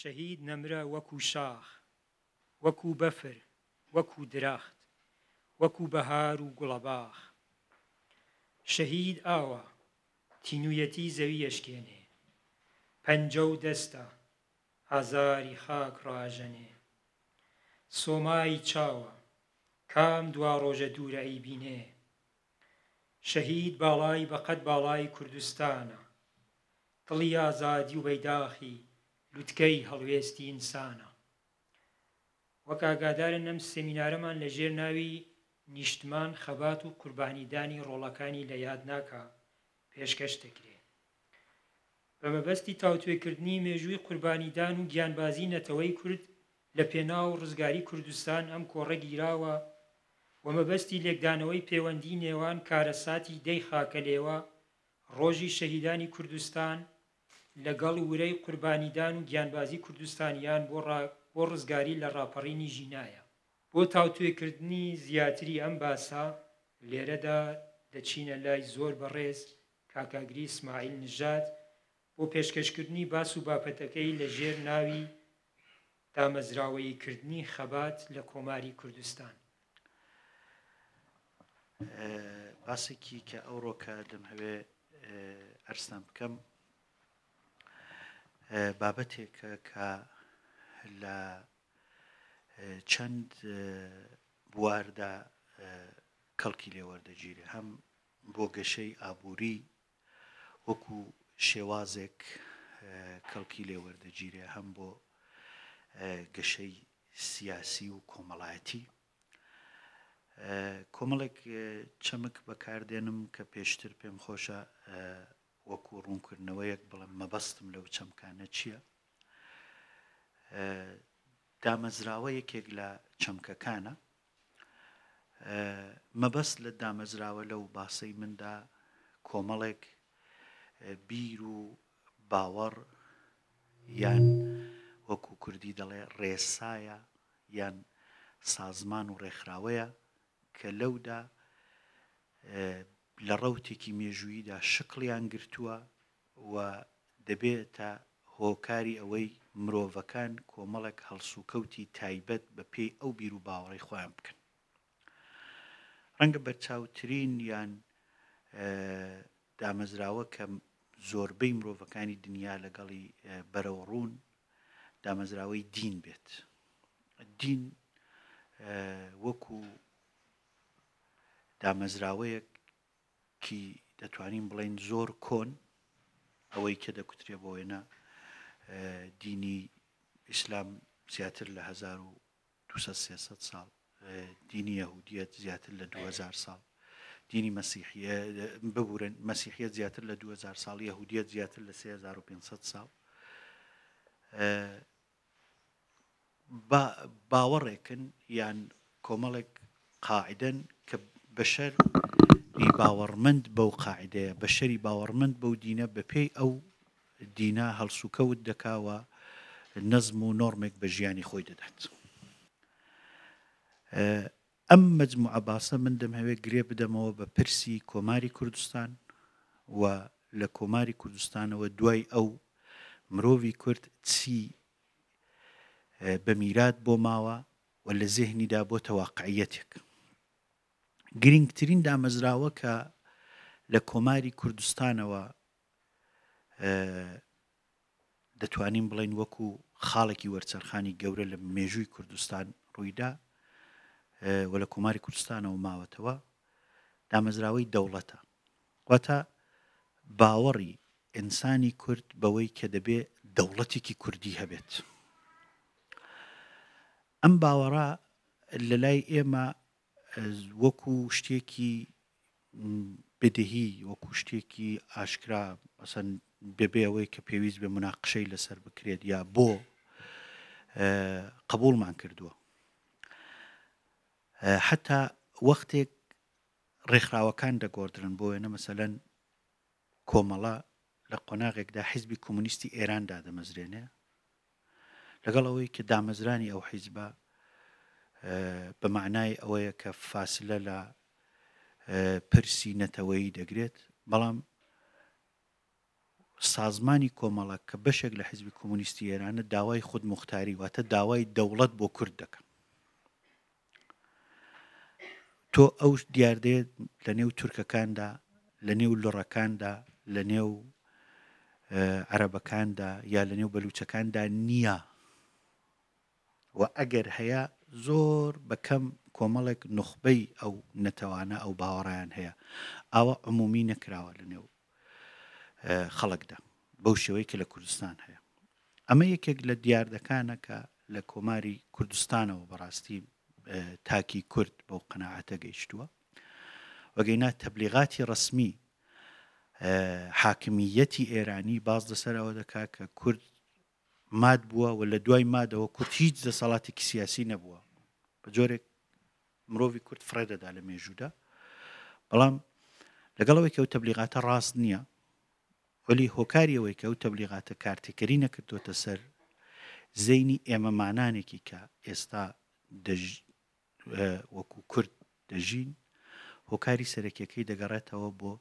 شەهید نەمرە وەکو شاخ وەکو بەفر وەکو دراخت وەکو بەهار و گوڵەباخ شەهید ئاوە تینویەتی زەوی ئەشکێنێ پەنجە و دەستە هەزاری خاک ڕژەنێ سۆمای چاوە کام دوا ڕۆژە دوورە ئەی بینێ شەهید باڵای بەقەت باڵای کوردستانە دڵی ئازادی و بەیداخی لوتکەی هەڵوێستی ئینسانە وەک ئاگادارن ئەم سەمینارەمان لە ژێر ناوی نیشتمان خەبات و قوربانیدانی ڕۆڵەکانی لە یاد ناکە پێشکەش دەکرێت بەمەبەستی تاوتوێکردنی مێژووی قوربانیدان و گیانبازی نەتەوەی کورد لە پێناو ڕزگاری کوردستان ئەم کۆڕە گیراوە وەمەبەستی لێکدانەوەی پەیوەندی نێوان کارەساتی دەی خاکە لێوە ڕۆژی شەهیدانی کوردستان لەگەڵ ورەی قوربانیدان و گیانبازی کوردستانیان بۆ بۆ ڕزگاری لە ڕاپەڕینی ژینایە بۆ تاوتوێکردنی زیاتری ئەم باسا لێرەدا دەچینە لای زۆر بەڕێز کاکاگری اسماعیل نژات بۆ پێشکەشکردنی باس و باپەتەکەی لە ژێر ناوی دامەزراوەیکردنی خەبات لە کۆماری کوردستان باسێکی کە ئەوڕۆکە دەمەوێ ئەرستان بکەم بابەتێکە کە لە چەند بواردا کەڵکی لێوەردەگیری هەم بۆ گەشەی ئابووری وەکو شێوازێک کەڵکی لێوەردەگیرێ هەم بۆ گەشەی سیاسی و کۆمەڵایەتی کۆمەڵێک چەمک بەکاردێنم کە پێشتر پێم خۆشە وەکو ڕوونکردنەوەیەک بڵم مەبەستم لەو چەمکانە چییە؟ دامەزراوە یەکێک لە چەمکەکانە مەبەست لە دامەزراوە لەو باسەی مندا کۆمەڵێک بیر و باوەڕ یان وەکو کوردی دەڵێ ڕێسایە یان سازمان و ڕێکخراوەیە کە لەودا لە ڕوتێکی مێژوییدا شکلیان گرتووە و دەبێت تا هۆکاری ئەوەی مرۆڤەکان کۆمەڵک هەڵسوکەوتی تایبەت بە پێی ئەو بیر و باوەڕی خۆیان بکەن ڕەنگە بە چاوترین یان دامەزراوە کە زۆربەی مرۆڤەکانی دنیا لەگەڵی بەرەوە ڕوون دامەزراوەی دین بێت دین وەکو دامەزراوەیەک کی دەتوانین بڵین زۆر کۆن ئەوەی کە دەکوترێ بۆ وێنە دینی ئیسلام زیاتر لە 1200 ساڵ دینی یهودیت زیاتر لە 2000 ساڵ دینی مەسیحە ببورن مەسیحیت زیاتر لە 2000 ساڵ یهودیت زیاتر لە 3500 ساڵ باوەڕێکن یان کۆمەڵێک قاعدن کە بەشەر ئی باوەڕمەند بەو قاعدەیە بە شەری باوەڕمەند بەو دینە بە پێی ئەو دینا هەڵسوکەوت دەکاوە نەزم و نۆرمێک بە ژیانی خۆی دەدات. ئەم مەجم و عباسە من دەم هەوێت گرێ بدەمەوە بە پرسی کۆماری کوردستان و لە کۆماری کوردستانەوە دوای ئەو مرۆڤی کورد چی بە میرات بۆ ماوە و لە زێهنیدا بۆ تەواقعەتێک. گرنگترین دامەزراوە کە لە کۆماری کوردستانەوە دەتوانین بڵین وەکو خاڵێکی وەرچەرخانی گەورە لە مێژووی کوردستان ڕوویدا وە لە کۆماری کوردستانەوە ماوەتەوە دامەزراوەی دەوڵەتە واتە باوەڕی ئینسانی کورد بەوەی کە دەبێ دەوڵەتێکی کوردی هەبێت ئەم باوەڕە لە لای ئێمە وەکو شتێکی بدەهی وەکو شتێکی ئاشکرا بەسەن بێبێ ئەوەی کە پێویست بێ مناقشەی لەسەر بکرێت یا بۆ قبولمان کردووە حتا وەختێک ڕێکخراوەکان دەگۆدرن بۆ وێنە مەسەلەن کۆمەڵە لە قۆناغێکدا حیزبی کۆمونیستی ئێراندا دەمەزرێنێ لەگەڵ ئەوەی کە دامەزرانی ئەو حیزبە بە معنای ئەوەیە کە فاصلە لە پرسی نەتەوەی دەگرێت بەڵام سازمانی کۆمەڵە کە بەشێک لە حیزبی کۆمونیستی ئێرانە داوای خود مختاری واتە داوای دەوڵەت بۆ کورد دەکەن تۆ ئەو دیاردێت لە نێو تورکەکاندا لە نێو لڕەکاندا لە نێو عربەکاندا یا لە نێو بەلوچەکاندا نییە و ئەگەر هەیە زۆر بەکەم کۆمەڵێک نخبەی ئەو نەتەوانە ئەو باوەڕیان هەیە ئەوە عمومی نەکراوە لە نێو خەڵکدا بەو شێوەی کە لە کوردستان هەیە ئەمە یەکێک لە دیاردەکانەکە لە کۆماری کوردستانەوە بەڕاستی تاکی کورد بەو قەنەعاتە گەیشتووە وەگەینا تەبلیغاتی ڕسمی حاکمیەتی ئێرانی باز لەسەرەوە دەکا کە کورد ماد بووە و لە دوای مادەوە کورت هیچ دەسەڵاتێکی سیاسی نەبووە بە جۆرێک مرۆڤی کورت فرێدەدا لە مێژوودا بەڵام لەگەڵەوەی کە و تەبلیغاتە ڕاست نییە وەلی هۆکاریەوەی کە و تەبلیغاتە کارتێکەری نەکردوتە سەر زەینی ئێمەمانانێکی کە ئێستا وەکو کورد دەژین هۆکاری سەرەکیەکەی دەگەڕێتەوە بۆ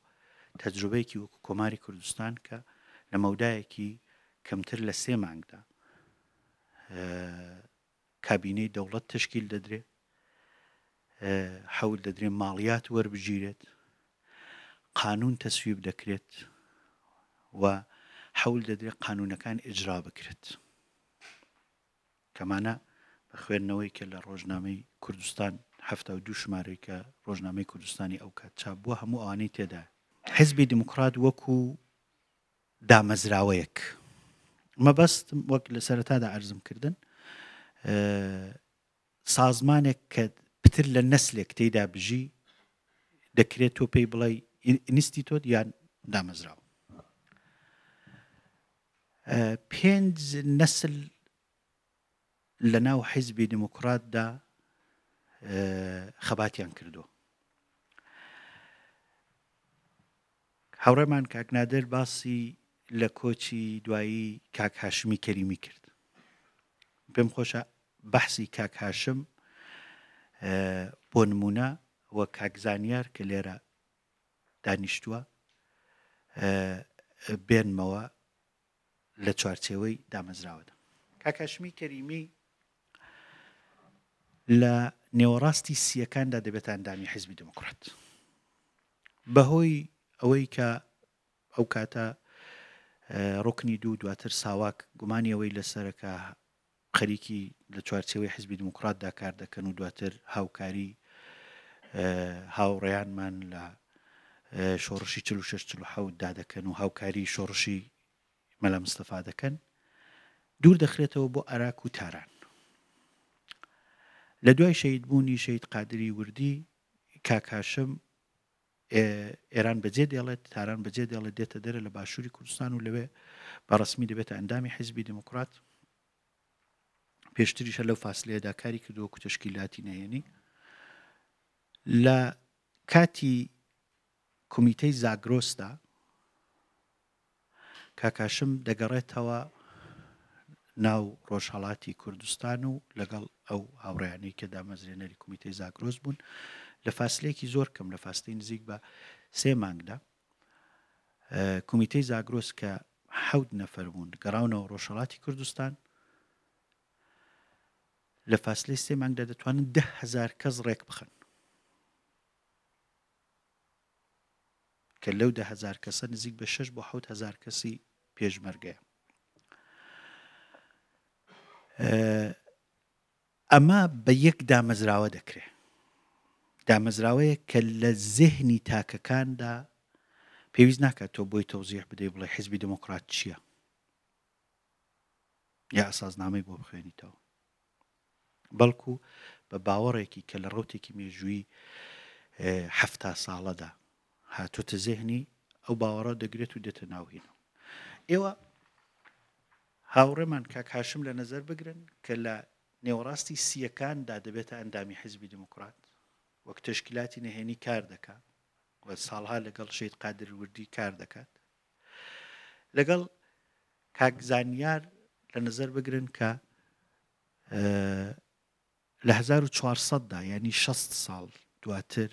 تەجروبەیەکی وەکو کۆماری کوردستان کە لە مەودایەکی کەمتر لە سێ مانگدا کابینەی دەوڵەت تشکیل دەدرێت حەول دەدرێن ماڵیات وەربگیرێت قانون تەسویب دەکرێت و حەول دەدرێت قانونەکان ئجرا بکرێت کەمانە بە خوێندنەوەی کە لە ڕۆژنامەی کوردستان هەفتا و دوو ژمارەیکە ڕۆژنامەی کوردستانی ئەو کات چاپ بووە هەموو ئەوانەی تێدا حزبی دموکرات وەکو دامەزراوەیەک مەبەست وەک لە سەرەتادا ئەرزم کردن سازمانێک کە پتر لە نسلێک تێدا بژی دەکرێت تۆ پێی بڵێ ئینستیتۆت یان دامەزراوە پێنج نسل لە ناو حیزبی دموکراتدا خەباتیان کردو. هەوڕێمان کاکنادر باسی لە کۆچی دوایی کاکهاشمی کەریمی کرد پێم خۆشە بەحسی کاکهاشم بۆ نمونە وە کاکزانیار کە لێرە دانیشتووە بێنمەوە لە چوارچێوەی دامەزراوەدا کاکەشمی کەریمی لە نێوەڕاستی سیەکاندا دەبێتان دامی حزبی دموکرات بەهۆی ئەوەی کە ئەو کاتە ڕکنی دوو دواتر ساواک گومانیەوەی لەسەرەکە خەریکی لە چوارچەوەی حزبی دموکراتدا کار دەکەن و دواتر هاوکاری هاوڕێیانمان لە شۆڕشی 1970دا دەکەن و هاوکاری شۆڕشی مەلە مستەفا دەکەن دوور دەخرێتەوە بۆ عراک و تاران لە دوای شەید بوونی شەید قادری وردی کاکاشم ئێران بەجێ دێڵێت تاران بەجێ دێڵێت دێتە دەرە لە باشووری کوردستان و لەوێ بەڕسمی دەبێتە ئەندامی حیزبی دموکرات پێشتریشە لەو فاصلەیەدا کاری کردووە کوتەشکیلاتی نەهێنی لە کاتی کمیتەی زاگرۆستا کاکاشم دەگەڕێتەوە ناو ڕۆژهڵاتی کوردستان و لەگەڵ ئەو هاوڕیانەی کە دامەزرێنەری کمیتەی زاگرۆز بوون لە فاصلێکی زۆر کەم لە فاستەی نزیک بە سێ مانگدا کمیتەی زاگرۆس کە حەوت نەفەربوون گەڕاونەوە ڕۆژەڵاتی کوردستان لە فاصلی سێ مانگدا دەتوانن دههزار کەس ڕێک بخن کە لەو دههزار کەسە نزیک بە شش بۆ حهزار کەسی پێشمەرگەیە ئەمە بە یەک دامەزراوە دەکرێت دامەزراوەیە کە لە زێهنی تاکەکاندا پێویست ناکات تۆ بۆی تەوزیح بدەی بڵێ حزبی دموکرات چییە یا ئاسازنامەی بۆ بخوێنیتەوە بەڵکو بە باوەڕێکی کە لە ڕوتێکی مێژووی هەفتا ساڵەدا هاتوتە زێهنی ئەو باوەڕە دەگرێت و دێتە ناوهینەوە ئێوە هاوڕێمان کاک هاشم لە نەزەر بگرن کە لە نێوەڕاستی سیەکاندا دەبێتە ئەندامی حزبی دموکرات وەک تشکیلاتی نهێنی کار دەکات و ساڵها لەگەڵ شید قادروردی کار دەکات لەگەڵ کاکزانیار لە نظر بگرن کە لە 1400 دا ینی 6 ساڵ دواتر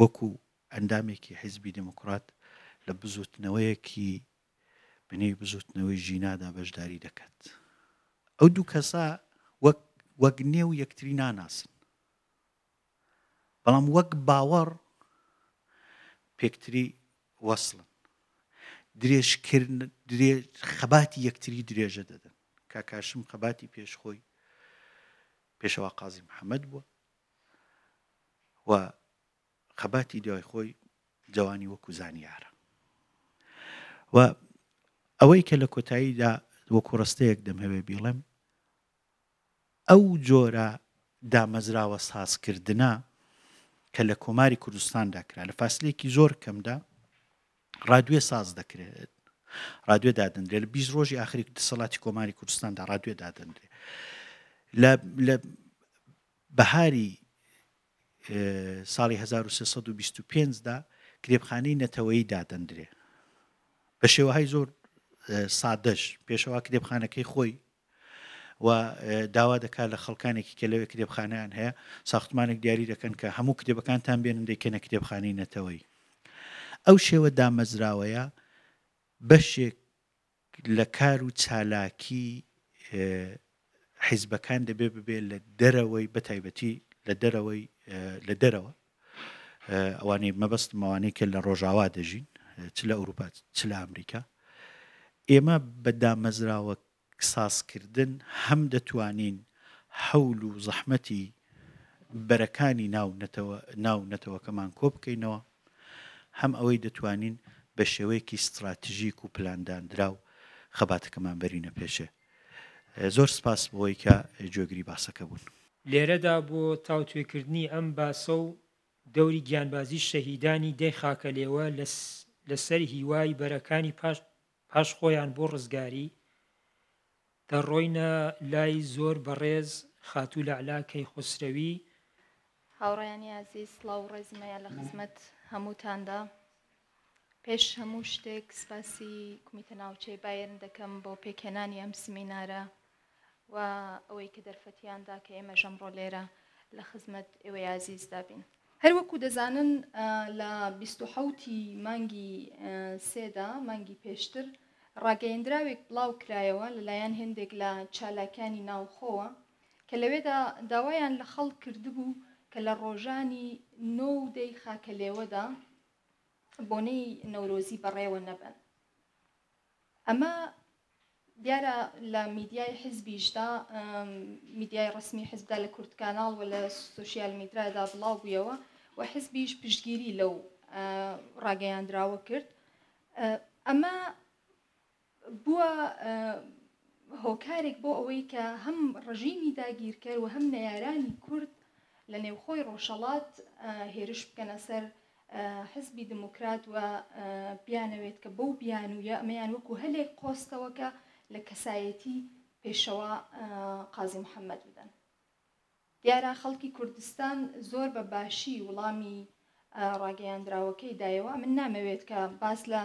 وەکو ئەندامێکی حیزبی دموکرات لە بزوتنەوەیەکی بنەی بزوتنەوەی ژینادا بەشداری دەکات. ئەو دوو کەسا وەک نێو یەکتری ناناسن بەڵام وەک باوەڕ پێکتری وەصلن درێژکردن خەباتی یەکتری درێژە دەدەن کاکاشم خەباتی پێشخۆی پێشەوە قازی محەممەد بووە و خەباتی دوای خۆی جوانی وەکو زانیارە و ئەوەی کە لە کۆتاییدا وەکو ڕستەیەک دەمەوێ بیڵێم ئەو جۆرە دامەزراوە سازکردە کە لە کۆماری کوردستانداکرا لە فاصلێکی زۆر کەمدا ڕادوێ ساز دەکرێت ڕادوێ دادنرێت لە بیست ڕۆژی ئاخری دەسەڵاتی کۆماری کوردستاندا ڕادوێ دادنرێت لە بەهاری ساڵی 1925 دا کرێبخانەی نەتەوەی دادەندرێ بە شێوەهای زۆر سادەش پێشەوە کرێبخانەکەی خۆی و داوا دەکات لە خەڵکانێکی کە لەوێ کتێبخانیان هەیە ساختمانێک دیاری دەکەن کە هەموو کتێبەکانتان بێنن دەکەنە کتێبخانی نەتەوەی ئەو شێوە دامەزراوەیە بەشێک لە کار و چالاکی حیزبەکان دەبێ ببێ لە دەرەوەی بەتایبەتی لە دەرەوەی لە دەرەوە ئەوانەی مەبەست ماوانەی کە لە ڕۆژاوا دەژین چ لە ئەوروپا چ لە ئەمریکا ئێمە بەدامەزراوە قساسکردن هەم دەتوانین حول و زەحمەتی بەرەکانی ناو نەتەوەکەمان کۆ بکەینەوە هەم ئەوەی دەتوانین بە شێوەیەکی استراتژیک و پلاندانراو خەباتەکەمان بەرینە پێشێ زۆر سپاس بۆەوەی کە جۆگری باسەکە بوون لێرەدا بۆ تاوتوێکردنی ئەم باسە و دەوری گیانبازی شەهیدانی دەی خاکە لێوە لەسەر هیوای بەرەکانی پاش خۆیان بۆ ڕزگاری دەڕۆینە لای زۆر بەڕێز خاتوو لە علاکەی خسرەوی هاوڕیانی عزیز سلااو ڕێزمەیە لە خزمەت هەمووتاندا پێش هەموو شتێک سپاسی کمیتە ناوچەی بایرن دەکەم بۆ پێکێنانی ئەم سمینارە و ئەوەی کە دەرفەتیاندا کە ئێمە ژەمڕۆ لێرە لە خزمەت ئێوە یازیز دابین هەروەکو دەزانن لە 26 مانگی سێدا مانگی پێشتر ڕاگەیندراوێک بڵاو کرایەوە لەلایەن هەندێک لە چالاکانی ناوخۆوە کە لەوێدا داوایان لە خەڵ کردبوو کە لە ڕۆژانی نۆ دەی خاکە لێوەدا بۆنەی نەورۆزی بەڕێوە نەبن ئەمە دیارە لە میدیای حزبیشدا میدیای ڕسمی حزبدا لە کورتکانال و لە سوسیال میدرادا بڵاو بوویەوە و حزبیش پشتگیری لەو ڕاگەیاندراوە کرد ئەمە بووە هۆکارێک بۆ ئەوەی کە هەم ڕژیمی داگیرکەر و هەم نەیارانی کورد لە نێوخۆی ڕۆژەڵات هێرش بکەنە سەر حزبی دموکرات و بیانەوێت کە بەو بیان و ئەمەیان وەکو هەلێک قۆستەوەکە لە کەسایەتی پێشەوە قازی محەممەد بدەن. دیارە خەڵکی کوردستان زۆر بە باشی وڵامی ڕاگەیاندراوەکەی دایەوە من نامەوێت کە باس لە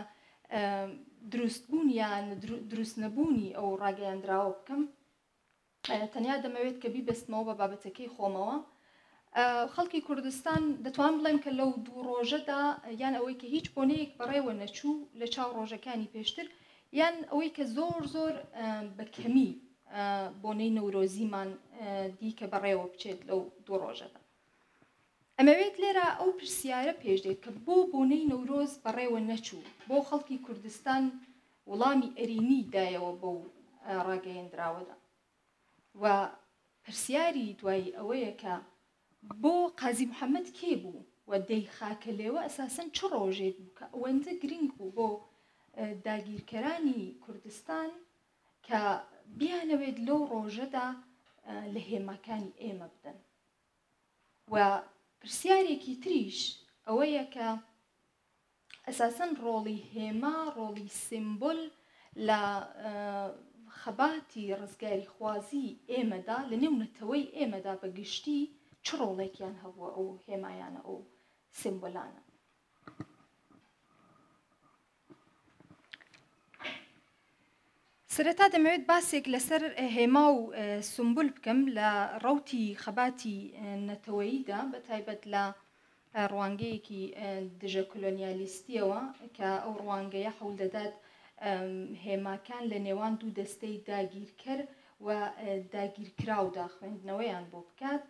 دروستبوون یان دروست نەبوونی ئەو ڕاگەیاندراوە بکەم تەنیا دەمەوێت کە بیبستمەوە بە بابەتەکەی خۆمەوە خەڵکی کوردستان دەتوان بڵێم کە لەو دوو ڕۆژەدا یان ئەوەی کە هیچ بۆنەیەک بەڕێوە نەچوو لە چاو ڕۆژەکانی پێشتر یان ئەوەی کە زۆر زۆر بە کەمی بۆنەی نەورۆزیمان دیکە بەڕێوە بچێت لەو دوو ڕۆژەدا ئەمەوێت لێرە ئەو پرسیارە پێشدێت کە بۆ بۆنەی نەورۆز بەڕێوە نەچوو بۆ خەڵکی کوردستان وڵامی ئەرینی دایەوە بەو ڕاگەیەندراوەدا و پرسیاری دوایی ئەوەیە کە بۆ قازی محەممەد کێ بوو و دەی خاکە لێوە ئەساسن چ ڕۆژێک بوو کە ئەوەندە گرنگ بوو بۆ داگیرکەرانی کوردستان کە بیانەوێت لەو ڕۆژەدا لە هێماکانی ئێمە بدەن و پرسیارێکی تریش ئەوەیە کە ئەساسن ڕۆڵی هێما ڕۆڵی سیمبل لە خەباتی ڕزگاری خوازی ئێمەدا لە نێونەتەوەی ئێمەدا بەگشتی چ ڕۆڵێکیان هەبووە ئەو هێمایانە ئەو سیمبلانە سرەتا دەمەوێت باسێک لەسەر هێما و سمبول بکەم لە ڕوتی خەباتی نەتەوەییدا بە تایبەت لە ڕوانگەیەکی دژە کلۆنیالیستیەوە کە ئەو ڕوانگەیە حول دەدات هێماکان لە نێوان دوو دەستەی داگیرکەر و داگیرکراودا خوێندنەوەیان بۆ بکات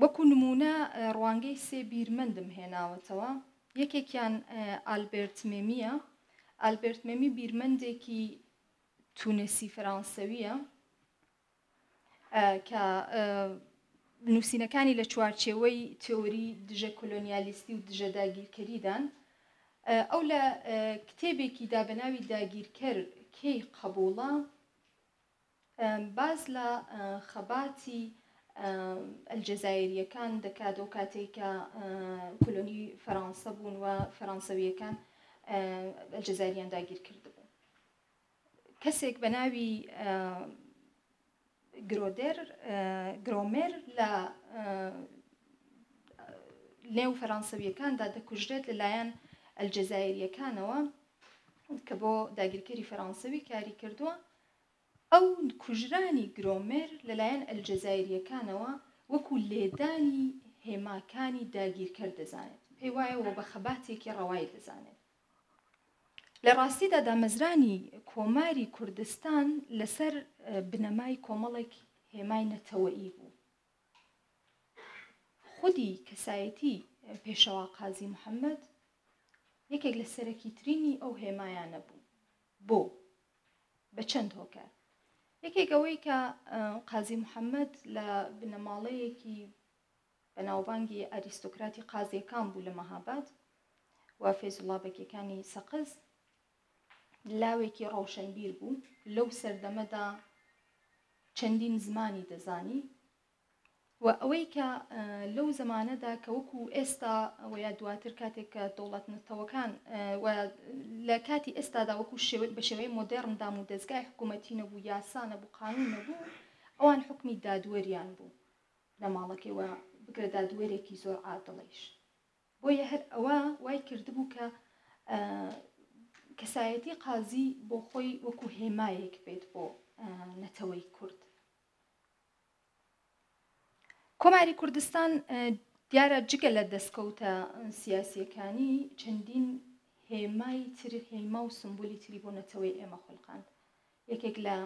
وەکو نمونە ڕوانگەی سێ بیرمەندم هێناوەتەوە یەکێکیان ئالبرت مێمیە ئالبرت مەمی بیرمەندێکی تونسی فەرانسەویە کە نووسینەکانی لە چوارچێوەی تۆری دژە کۆلۆنیالیستی و دژە داگیرکەریدان ئەو لە کتێبێکی دابناوی داگیرکەر کەی قەبوڵە باز لە خەباتی ئەلجەزایریەکان دەکات و کاتێککە کلۆنی فەرەنسە بوون و فەرەنسەویەکان جزاریان داگیر کردبوو کەسێک بە ناوی گرۆدر گرۆمر لە لێو فەرانسەویەکاندا دەکوژرێت لەلایەن ئەلجزایریەکانەوە کە بۆ داگیرکاری فەرانسەوی کاری کردووە ئەو کوژرانی گرۆمر لەلایەن ئەلجزایریەکانەوە وەکو لێدانی هێماکانی داگیرکە دەزانێت پێی وایەوە بە خەباتێکی ڕەوای دەزانێت لە ڕاستیدا دامەزرانی کۆماری کوردستان لەسەر بنەمای کۆمەڵێک هێمای نەتەوەئی بوو خودی کەسایەتی پێشەوا قازی محەممەد یەکێک لە سەرەکی ترینی ئەو هێمایانە بوو بۆ بە چەند هۆکە یەکێک ئەوەی کە قازی محەممەد لە بنەماڵەیەکی بەناوبانگی ئەریستۆکراتی قازیەکان بوو لە مەهاباد و فێزوڵابەکیەکانی سەقز لاوێکی ڕەوشنبیر بوو لەو سەردەمەدا چەندین زمانی دەزانی و ئەوەی کە لەو زمانەدا کە وەکو ئێستا وە دواتر کاتێک کە دەوڵەت نەتەوەکان لە کاتی ئێستادا وەکو بە شێوەی مۆدررمدام و دەستگای حکوومەتی نەبوو یاسانە بوو قانون نەبوو ئەوان حکمی دادوەریان بوو لە ماڵەکەیەوە بگرە دادوەرێکی زۆر عادڵیش بۆیە هەر ئەوە وای کردبوو کە کەسایەتی قازی بۆ خۆی وەکو هێمایەک بێت بۆ نەتەوەی کورد کۆماری کوردستان دیارە جگە لە دەستکەوتە سیاسیەکانی چەندین هێمای تر هێما و سمبولی تری بۆ نەتەوەی ئێمە خۆلقاند یەکێک لە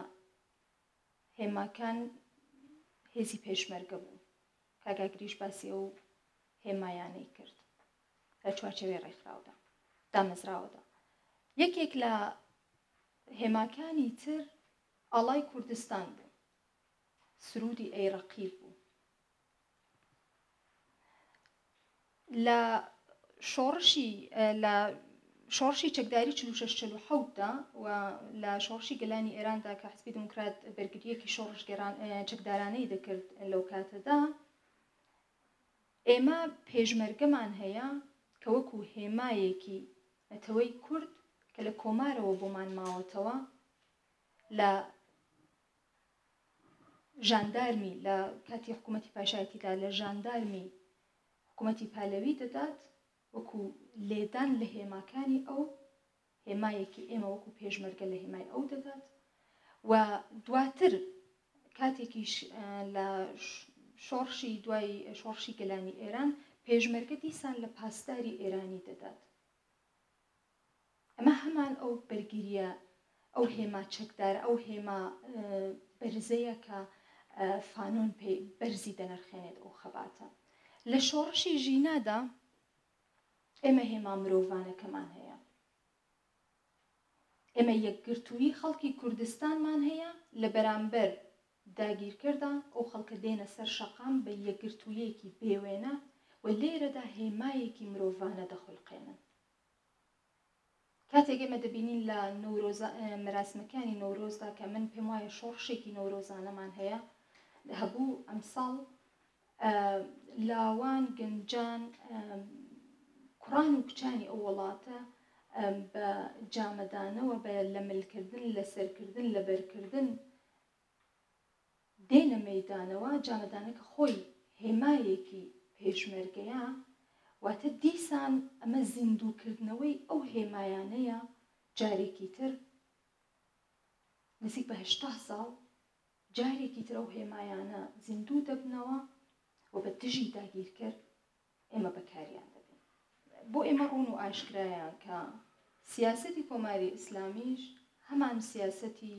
هێماکان هێزی پێشمەرگە بوو کاگاگریش باسی ئەو هێمایانەی کرد لە چوارچەوەی ڕێکخراودا دامەزراوەدا یەکێک لە هێماکانی تر ئاڵای کوردستان بوو سرودی عێرەقیب بوو لە شۆڕشی لە شۆڕشی چەکداری حوتدا و لە شۆڕشی گەلانی ئێراندا کە حسبی دموکرات بەرگریەکی شۆڕش چەکدارانەی دەکرد لەو کاتەدا ئێمە پێشمەرگەمان هەیە کە وەکو هێمایەکی ئەتەوەی کورد کە لە کۆمارەوە بۆمان ماوەتەوە لە ژاندارمی لە کاتی حکوومەتی پاشایەتیدا لە ژاندارمی حکوومەتی پالەوی دەدات وەکو لێدان لە هێماکانی ئەو هێمایەکی ئێمە وەکو پێشمەرگە لە هێمای ئەو دەدات و دواتر کاتێکیش لە شۆڕشی دوای شۆڕشی گەلانی ئێران پێشمەرگە دیسان لە پاسداری ئێرانی دەدات ئەمە هەمان ئەو بەرگریە ئەو هێما چەکدار ئەو هێما بەرزەیە کە فانون پێی بەرزی دەنرخێنێت ئەو خەباتە لە شۆڕشی ژینادا ئێمە هێما مرۆڤانەکەمان هەیە ئێمە یەکگرتووی خەڵکی کوردستانمان هەیە لە بەرامبەر داگیرکردان ئەو خەڵکە دێنە سەر شەقام بە یەکگرتوویەکی بێوێنە و لێرەدا هێمایەکی مرۆڤانە دەخلقێنن کاتێک ئێمە دەبینین لە مەراسمەکانی نۆرۆزدا کە من پێم وایە شۆڕشێکی نۆرۆزانەمان هەیە هەبوو ئەمساڵ لاوان گەنجان کوڕان و کچانی ئەو وڵاتە بە جامەدانەوە بە لەملکردن لەسەرکردن لەبەرکردن دێنە مەدانەوە جامەدانەکە خۆی هێمایەکی پێشمەرگەیە واتە دیسان ئەمە زیندووکردنەوەی ئەو هێمایانەیە جارێکی تر نزیک بە هشتا ساڵ جارێکی تر ئەو هێمایانە زیندوو دەبنەوە و بە دژی داگیر کرد ئێمە بەکاریان دەبین بۆ ئێمە ڕون و ئاشکرایان کە سیاستی کۆماری ئیسلامیش هەمان سیاستی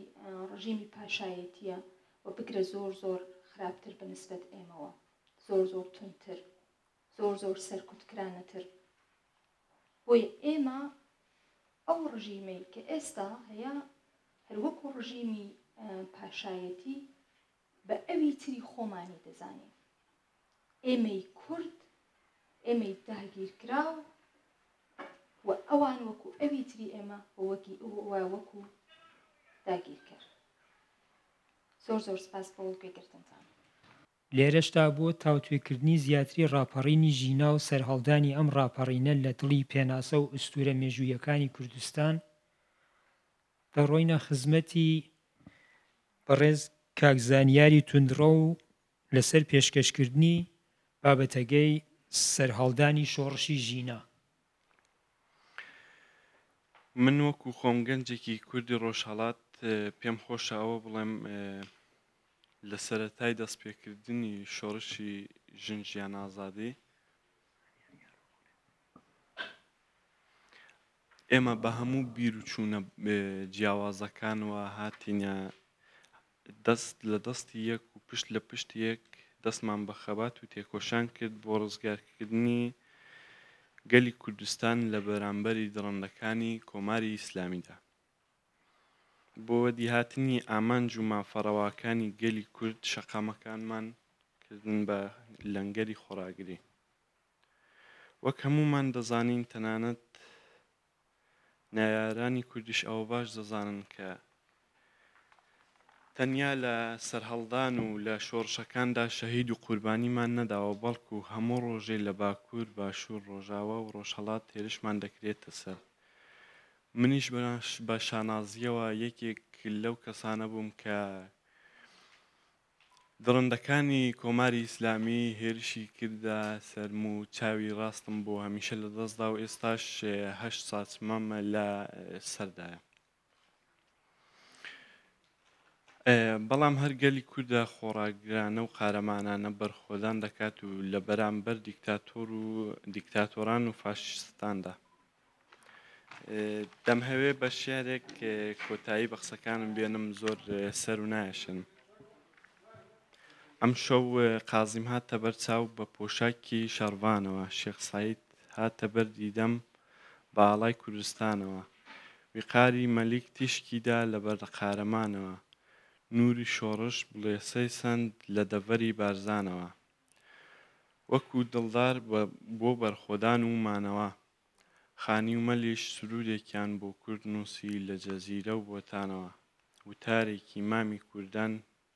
ڕژیمی پاشایەتیە و بگرە زۆر زۆر خراپتر بە نسبت ئێمەوە زۆر زۆر تونتر زۆر زۆر سەرکوتکرانەتر بۆی ئێمە ئەو ڕژیمەی کە ئێستا هەیە هەروەکو ڕژیمی پاشایەتی بە ئەوی تری خۆمانی دەزانین ئێمەی کورد ئێمەی داگیرکراو و ئەوان وەکو ئەوی تری ئێمە وەکی وەکو داگیر کرد زۆر زۆر سپاس بۆ گوێگرتنتان لێرەشتا بووە تاوتوێکردنی زیاتری ڕاپەڕینی ژینا و سەررهڵدانی ئەم ڕاپەڕینە لە دڵی پێناسە و ئستورە مێژوویەکانی کوردستان دەڕۆینە خزمەتی بەڕێز کاکزانیاری تونندڕە و لەسەر پێشکەشکردنی بابەتەگەی سەررهڵدانی شۆڕشی ژینا من وەکو خۆم گەنجێکی کوردی ڕۆژهڵات پێم خۆشە ئەوە بڵێم لە سەتای دەستپێکردنی شۆڕشی ژنجیان ئازادی ئێمە بە هەموو بیر و چوونە جیاوازەکان و هاتینە دەست لە دەستی یەک و پشت لە پشت یەک دەستمان بە خەبات و تێکۆشان کرد بۆ ڕزگارکردنی گەلی کوردستان لە بەرامبەری دڕندەکانی کۆماری ئیسلامیدا بۆ دیهاتنی ئامانج و مافەڕەواکانی گەلی کورد شەقامەکانمان کردن بە لەنگەری خۆراگری وەک هەمومان دەزانین تەنانەت نایارانی کوردیش ئەوە باش دەزانن کە تەنیا لە سەررهڵدان و لە شۆڕشەکاندا شەهید و قوربانیمان نەداوە بەڵکو و هەموو ڕۆژێ لە باکوور باشوور ڕۆژاوە و ڕۆژهڵات تێرشمان دەکرێتە سەر منیش بەناش بە شانازیەوە یەکێک لەو کەسانە بووم کە دڕندەکانی کۆماری ئیسلامی هێرشی کردە سەرم و چاوی ڕاستم بۆ هەمیشە لە دەستدا و ئێستاشه ساچمەمە لە سەردایە بەڵام هەرگەلی کووردە خۆراگرانە و قارەمانانە بەرخۆدان دەکات و لە بەرامبەر دیکتاتۆر و دیکتاتۆران و فاشستاندا دەمهەوێ بە شارێک کۆتایی بە قسەکانم بێنم زۆر سەر و نایشن. ئەم شەو قازیم هاتە بەرچاو بە پۆشاکی شارڤانەوە شێخسایت هاتە بەردیدەم باڵای کوردستانەوە. وقاری مەلیک تیشکیدا لە بەردەقارەمانەوە. نوری شۆڕش بڵێسەی سند لە دەڤەری بارزانەوە. وەکو دڵدار بۆ بەرخۆدان و مانەوە خانی و مەلیش سرودێکیان بۆ کورد نووسی لە جەزیرە و بۆتانەوە وتارێکی مامی کوردان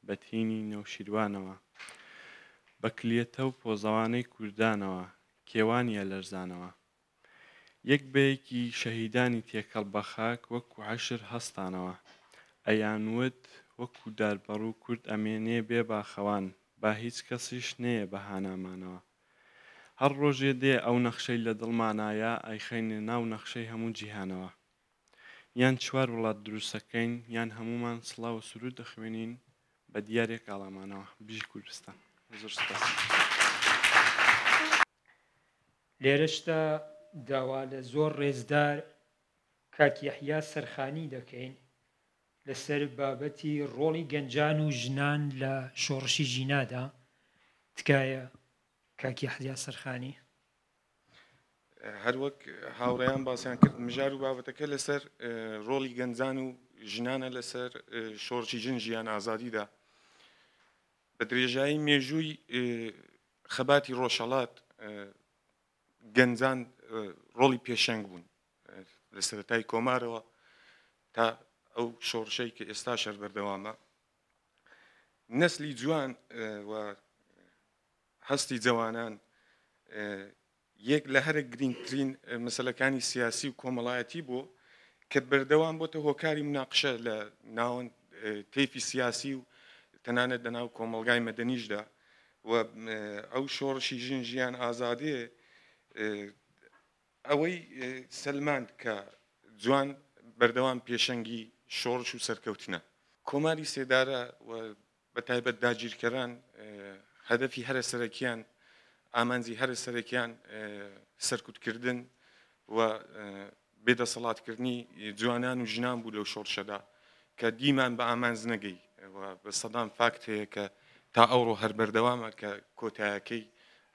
بەتینی نەوشیروانەوە بەکلێتە و پۆزەوانەی کوردانەوە کێوانیە لەرزانەوە یەک بەیەکی شەهیدانی تێکەڵ بە خاک وەکو عشر هەستانەوە ئەیانوت وەکو داربەڕ و کورد ئەمێنێ بێ باخەوان با هیچ کەسیش نەیە بە هانامانەوە هەر ڕۆژێ دێ ئەو نەخشەی لە دڵمانایە ئایخینە ناو نەخشەی هەموو جیهانەوە یان چوار وڵات دروستەکەین یان هەمومان سڵا و سرود دەخوێنین بە دیارێک ئاڵامانەوە بیژ کوردستان لێرەشتا داوا لە زۆر ڕێزدار کاکیحیا سەرخانی دەکەین لەسەر بابەتی ڕۆڵی گەنجان و ژنان لە شۆڕشی ژینادا تکایە کاکی حیا سەرخانی هەروەک هاوڕێیان باسییان کرد مژار و بابەتەکە لەسەر ڕۆڵی گەنجان و ژنانە لەسەر شۆرچی جن ژیان ئازادیدا بە درێژایی مێژووی خەباتی ڕۆژەڵات گەنجان ڕۆڵی پێشنگ بوون لە سەرەتای کۆمارەوە تا ئەو شۆڕشەی کە ئێستا شەر بەردەوامە نسلی جوان هەستی جوانان یەک لە هەرە گرینگترین مەسلەکانی سیاسی و کۆمەڵایەتی بۆ کە بەردەوام بۆتە هۆکاری مناقشە لە ناوەند تێفی سیاسی و تەنانەت دەناو کۆمەلگای مەدەنیشدا و ئەو شۆڕشی ژین ژیان ئازادێ ئەوەی سلماند کە جوان بەردەوام پێشەنگی شۆڕش و سەرکەوتنە کۆماری سێدارە بە تایبەت داگیرکەران هەدەفی هەرە سەرەکیان ئامانجی هەرە سەرەکیان سەرکوتکردن و بێدە سەڵاتکردنی جوانان و ژنان بوو لەو شۆڕشەدا کە دیمان بە ئامانز نەگەی بە سەدان فاکت هەیە کە تا ئەوڕۆ هەر بەردەوامە کە کۆتایەکەی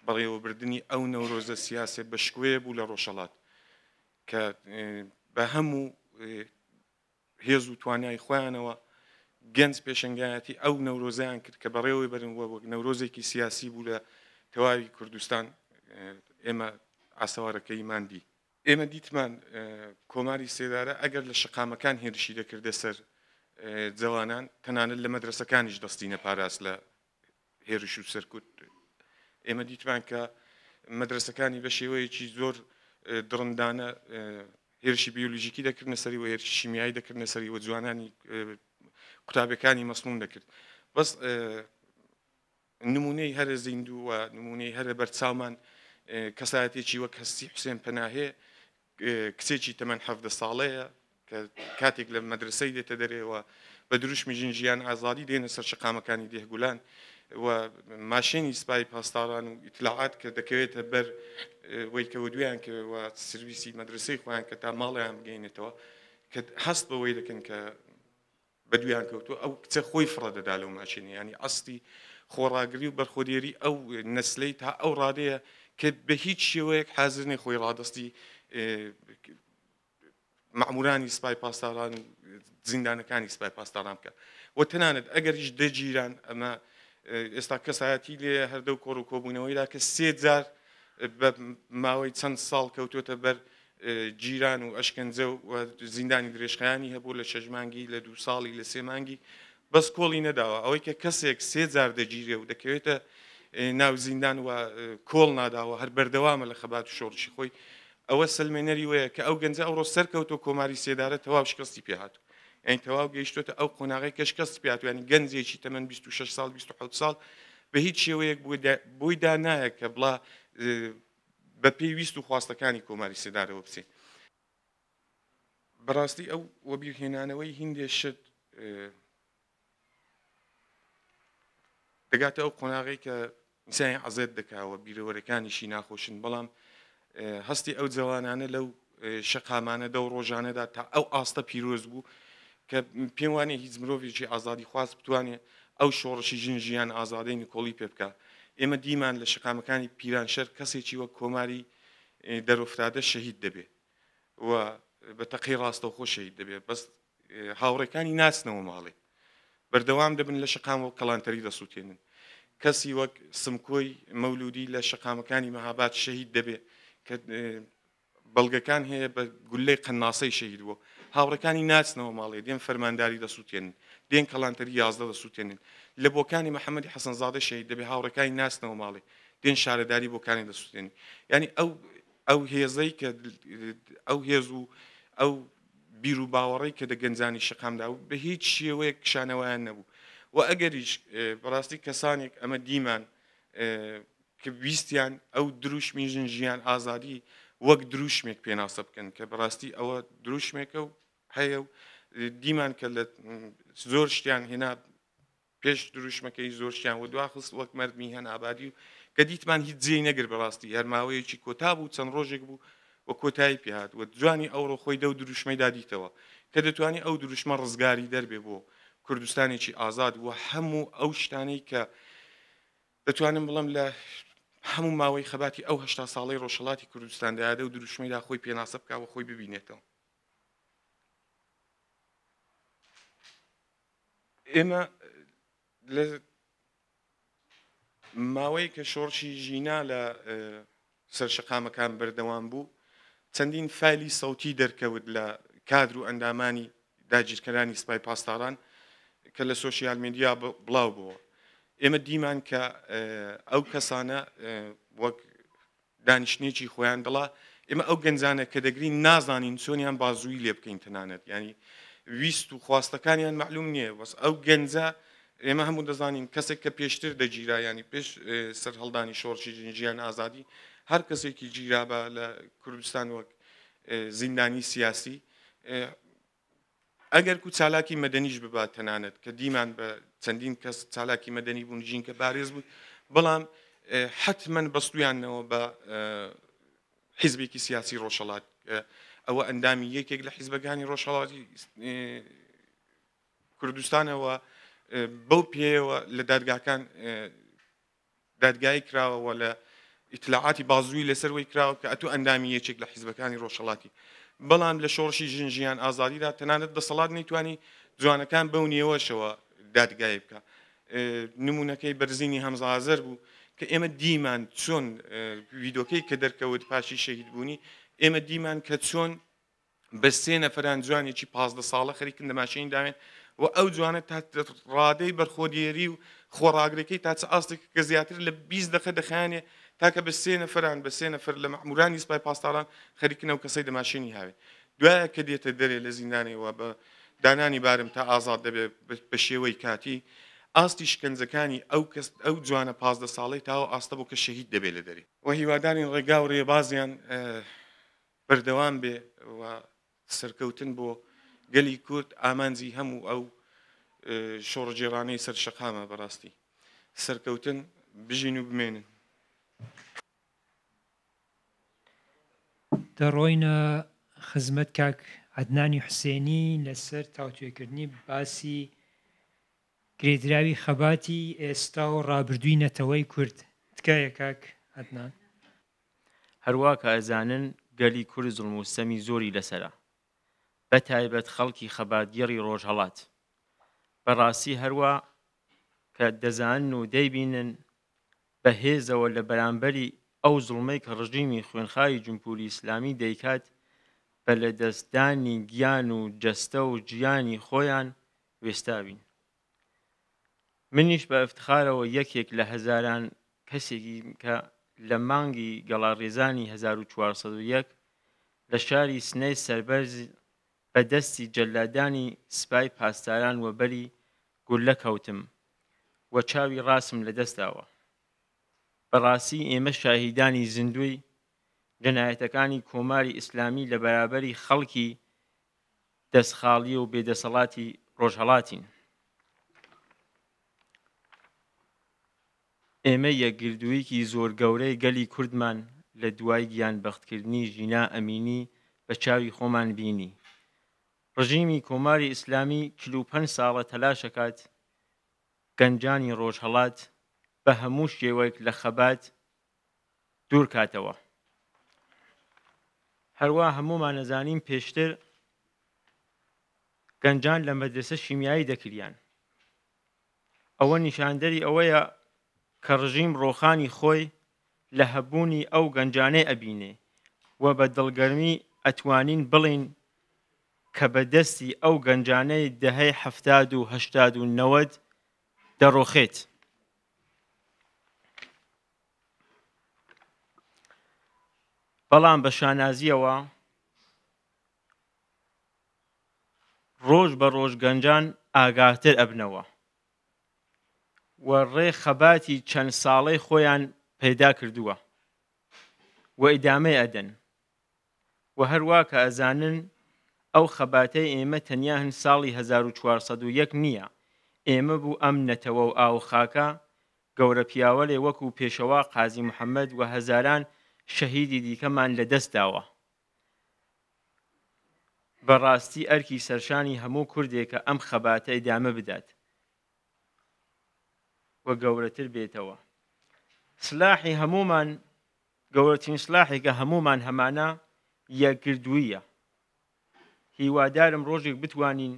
بەڕێوەبردننی ئەو نەورۆزە سیاسێ بە شکوێ بوو لە ڕۆژەڵات کە بە هەموو هێز و توانای خۆیانەوە گەنج پێشنگایەتی ئەو نەورۆزیان کرد کە بەڕێوەی بەرن وە نەورۆزێکی سیاسی بوو لە تەواوی کوردستان ئێمە ئاسەوارەکەیمان دی ئێمە دیتمان کۆماری سێدارە ئەگەر لە شقامەکان هێرشی دەکردە سەر جەوانان تەنانەت لە مەدرسەکانیش دەستی نەپاراس لە هێرش و سەرکوت ئێمە دیتمان کە مەدرسەکانی بە شێوەیەکی زۆر درندانە هێرشی بیولوژیکی دەکردنە سەری و هێرشی شیمیایی دەکردنە سەری و جوانانی قوتابەکانی مەسمون دەکرد بەس نمونەی هەرە زیندووە نمونەی هەرە بەرچاومان کەسایەتێکی وەک هەستی حوسێن پەناهەیە کچێکی تەمەەن هەفتە ساڵەیە کە کاتێک لە مەدرسەی دێتە دەرێەوە بە دروش میژین ژیان ئازادی دێنە سەر شقامەکانی دێهگولان و ماشێنی سپای پاسداران و ئیتلاعات کە دەکەوێتە بەر وەیکەوە دویان کە سرویسی مەدرسەی خۆیان کە تا ماڵیان بگەینێتەوە کە هەست بەوەی دەکەن کە بەدویان کەوتو ئەو کچە خۆی فڕەدەدا لەو ماچینی ینی ئەستی خۆڕاگری و بەرخۆدێری ئەو نسلەی تا ئەو ڕادەیە کە بە هیچ شێوەیەک حازرنی خۆی ڕادستی معمورانی سپای پاسداران و زیندانەکانی سپای پاسداران بکە و تەنانەت ئەگەریش دەگیران ئەمە ئێستا کەسایەتی لێ هەردەو کۆڕ و کۆبوونەوەیدا کە سێزار بە ماوەی چەند ساڵ کەوتوتە بەر جیران و ئەشکەنجە و زیندانی درێژخیانی هەبوو لە شەژمانگی لە دوو ساڵی لە سێمانگی بەس کۆڵی نەداوە ئەوەی کە کەسێک سێجار دەگیرێ و دەکەوێتە ناو زیندان و کۆڵ ناداوە هەر بەردەوامە لە خەبات و شۆڕشی خۆی ئەوە سلمێنەری وەیە کە ئەو گەنج ئەوڕۆ سەرکەوتۆ کۆماری سێدارە تەواو شکستی پێهاتوو ئەین تەواو گەیشتۆتە ئەو قۆناغی کەشکەست پێاتوانانی گەنجێکی تەمەەن 26 سال 26 ساڵ بە هیچ شێوەیەک بۆی دانایە کە بڵا بە پێویست و خواستەکانی کۆماری سێدارەوە بچێت بەڕاستی ئەو وەبیرهێنانەوەی هندێ شت دەگاتە ئەو قۆناغی کە ئینسانی عزێت دەکاوە بیرەوەرەکانیشی ناخۆشن بەڵام هەستی ئەو جەوانانە لەو شقامانە دە و ڕۆژانەدا تا ئەو ئاستە پیرۆز بوو کە پێوانێ هیچ مرۆڤێکی ئازادی خواست بتوانێت ئەو شۆڕشی ژین ژیان ئازادەی نیکۆلی پێ بکە ئێمە دیمان لە شقامەکانی پیرانشەر کەسێکی وە کۆماری دەرۆفتادە شەهید دەبێت و بە تەقی ڕاستە خۆ شەهید دەبێت بەس هاوڕەکانی ناچنەوە ماڵێ بەردەوام دەبن لە شقام و کەلانتەری دەسووتێنن کەسی وەک سمکۆی مەولودی لە شقامەکانی مەهابات شەهید دەبێت کە بەڵگەکان هەیە بە گولەی قەناسەی شەهید بوو هاوڕەکانی ناچنەوە ماڵێ دێن فەرمانداری دەسووتێنن دێن کەلانتەری یازدە دەسووتێنن لە بۆکانی محەممەدی حەسەنزادە شەید دەبێ هاوڕەکانی ناسنەوە ماڵی دێن شارەداری بۆکانی دەسووتێنی ینی ئەو ئەو هێزەی کە ئەو هێز و ئەو بیر و باوەڕی کە دە گەنجانی شقامدا و بە هیچ شێوەیە کشانەوەیان نەبوو و ئەگەریش بەڕاستی کەسانێک ئەمە دیمان کە ویستیان ئەو دروشمی ژن ژیان ئازادی وەک دروشمێک پێناسە بکەن کە بەڕاستی ئەوە دروشمێکە و هەیە و دیمان کە لە زۆر شتیان هێنا پێش دروشمەکەی زۆرشیان و دواخست وەک مردمی هەن ئابادی و کە دیتمان هیچ جێی نەگر بەڕاستی هەرماوەیەکی کۆتا بوو چەند ڕۆژێک بوو وە کۆتایی پێهات وە جوانی ئەوڕۆ خۆی دە و دروشمەی دادیتەوە کە دەتوانانی ئەو دروشمە ڕزگاری دەربێ بۆ کوردستانێکی ئازاد وە هەموو ئەو شتانەی کە دەتوانم بڵم لە هەموو ماوەی خەباتی ئەو هشتا ساڵی ڕۆژەڵاتی کوردستان دەیادە و دروشمەیدا خۆی پێناسە بکەوە خۆی ببینێتەوە ئێمە لە ماوەی کە شۆڕشی ژینا لە سەرشقامەکان بەردەوام بوو چەندین فیلی سەوتی دەرکەوت لە کادر و ئەندامانی داگیرکەرانی سپای پاسداران کە لە سوۆسیال میدیا بڵاو بووە ئێمە دیمان کە ئەو کەسانە وەک دانیشتێکی خۆیان دڵا ئێمە ئەو گەنجانە کە دەگرین نازانین چۆنیان بازووی لێ بکەین تەنانەت ینی ویست و خواستەکانیان معلوم نییە وەس ئەو گەنجە ئێمە هەموو دەزانین کەسێک کە پێشتر دەگیرایانی پێش سەر هەڵدانی شۆڕشی جنجیان ئازادی هەر کەسێکی گیرا بە لە کوردستان وەک زیندانی سیاسی ئەگەر و چالاکی مەدەنیش ببات تەنانەت کە دیمان بە چەندین کەس چالاکی مەدەنی بوون ژین کە بارێز بوو بەڵام حتمما بەستویانەوە بە حیزبێکی سیاسی ڕۆژەڵات ئەوە ئەندامی یەکێک لە حیزبەکانی ڕۆژەڵاتی کوردستانەوە بەو پێەوە لە دادگاکان دادگایی کراوەوە لە ئیتلاعاتی بازووی لەسەروەی کراوە کە ئەتو ئەندامی یەکێک لە حیزبەکانی ڕۆژەڵاتی بەڵام لە شۆڕشی ژنجیان ئازادیدا تەنانەت دەسەڵات نەیتوانی جوانەکان بەو نیێوەشەوە دادگای بکە نمونونەکەی بەرزینی هەمزازر بوو کە ئێمە دیمان چۆن ویدۆکەی کە دەرکەوت پاشی شەهید بوونی ئێمە دیمان کە چۆن بە سێ نەفەران جوانێکی پازدە ساڵە خەریکن لە ماشین داوێن و ئەو جوانە تا ڕادەی بەرخۆدیێری و خۆڕاگرەکەی تا چ ئاستێک کە زیاتر لە 20 دقه دەخانێ تاکە بە سێ نەفران بە سێ نەفر لە مەحمورانی سپای پاسداران خەریکنەوە کەسەی دەماشێنی هاوێ دوایە کە دێتە دەرێ لە زیندانەوە بە دانانی بارم تا ئازاد دەبێت بە شێوەی کاتی ئاستی شکنجەکانی ئەو کەس ئەو جوانە پازدە ساڵی تاوە ئاستە بۆ کە شەهید دەبێت لە دەری و هیوادارین ڕێگا و ڕێبازیان بەردەوام بێ سەرکەوتن بۆ گەلی کورد ئامانجی هەموو ئەو شۆڕجێرانەی سەر شەقامە بەڕاستی سەرکەوتن بژین و بمێنن دەڕۆینە خزمەت کاک عدنانی حسێنی لەسەر تاوتێکردنی باسی گرێدراوی خەباتی ئێستا و ڕابردووی نەتەوەی کورد تکایە کاک عدنان هەروە کە ئەزانن گەلی کوری زڵموسەمی زۆری لەسرە بە تایبەت خەڵکی خەباتگیری ڕۆژهڵات بەڕاستی هەروە کە دەزانن و دەیبینن بەهێزەوە لە بەرامبەری ئەو زڵمەی کە ڕژیمی خوێنخای جمپوری ئیسلامی دەیکات بە لە دەستدانی گیان و جەستە و گیانی خۆیان وێستاوین منیش بە ئەفتخارەوە یەکێک لە هەزاران کەسێکی کە لە مانگی گەڵا ڕێزانی 1401 لە شاری سنەی سربەرزی بە دەستی جەلادانی سپای پاسداران وە بەری گولە کەوتم وە چاوی ڕاستم لە دەستداوە بەڕاستی ئێمە شاهیدانی زیندوی جەنایەتەکانی کۆماری ئیسلامی لە بەرابەری خەڵکی دەستخاڵی و بێدەسەڵاتی ڕۆژهڵاتین ئێمە یەکگردوویکی زۆر گەورەی گەلی کوردمان لە دوای گیان بەختکردنی ژینا ئەمینی بە چاوی خۆمان بینی ڕژیمی کۆماری ئیسلامی کلوپەن ساڵە تەلاشەکات گەنجانی ڕۆژهڵات بە هەموو شێوەیەک لە خەبات دوور کاتەوە هەروە هەمومان نەزانین پێشتر گەنجان لە مەدرسە شیمیایی دەکریان ئەوە نیشاندەری ئەوەیە کە ڕژیم ڕۆخانی خۆی لە هەبوونی ئەو گەنجانەی ئەبینێ و بە دڵگەرمی ئەتوانین بڵین کە بەدەستی ئەو گەنجانەی دەهەی هەفتاد و هەشتاد و نەوەد دەڕۆخێت. بەڵام بە شانازیەوە ڕۆژ بە ڕۆژ گەنجان ئاگاتر ئەبنەوە. و ڕێ خەباتی چەند ساڵەی خۆیان پەیدا کردووە. و ئیدامەی ئەدەن. و هەروە کە ئەزانن ئەو خەباتەی ئێمە تەنیا هەن ساڵی 1401 نییە ئێمە بوو ئەم نەتەوە و ئاو خاکە گەورە پیاوە لێ وەکو و پێشەوە قازی محەممەد و هەزاران شەهیدی دیکەمان لە دەستداوە بەڕاستی ئەرکی سەرشانی هەموو کوردێکە ئەم خەباتەی دامە بدات وە گەورەتر بێتەوە سلاحی هەمومان گەورەترین سلاحێکە هەمومان هەمانە یەکردوویە هیوادارم ڕۆژێک بتوانین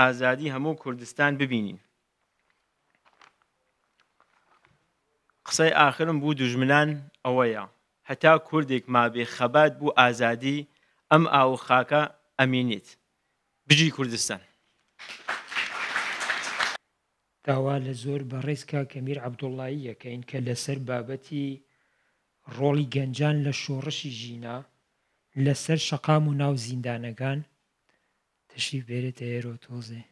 ئازادی هەموو کوردستان ببینین قسەی ئاخرم بوو دوژمنان ئەوەیە هەتا کوردێک مابێ خەبات بوو ئازادی ئەم ئاو خاکە ئەمینێت بژی کوردستان داوا لە زۆر بەڕێزکە کەمیر عبدوڵایی یەکەین کە لەسەر بابەتی ڕۆڵی گەنجان لە شۆڕشی ژینا لەسەر شەقام و ناو زیندانەکان تەشریف بێرێتە ئێرۆ تۆزێ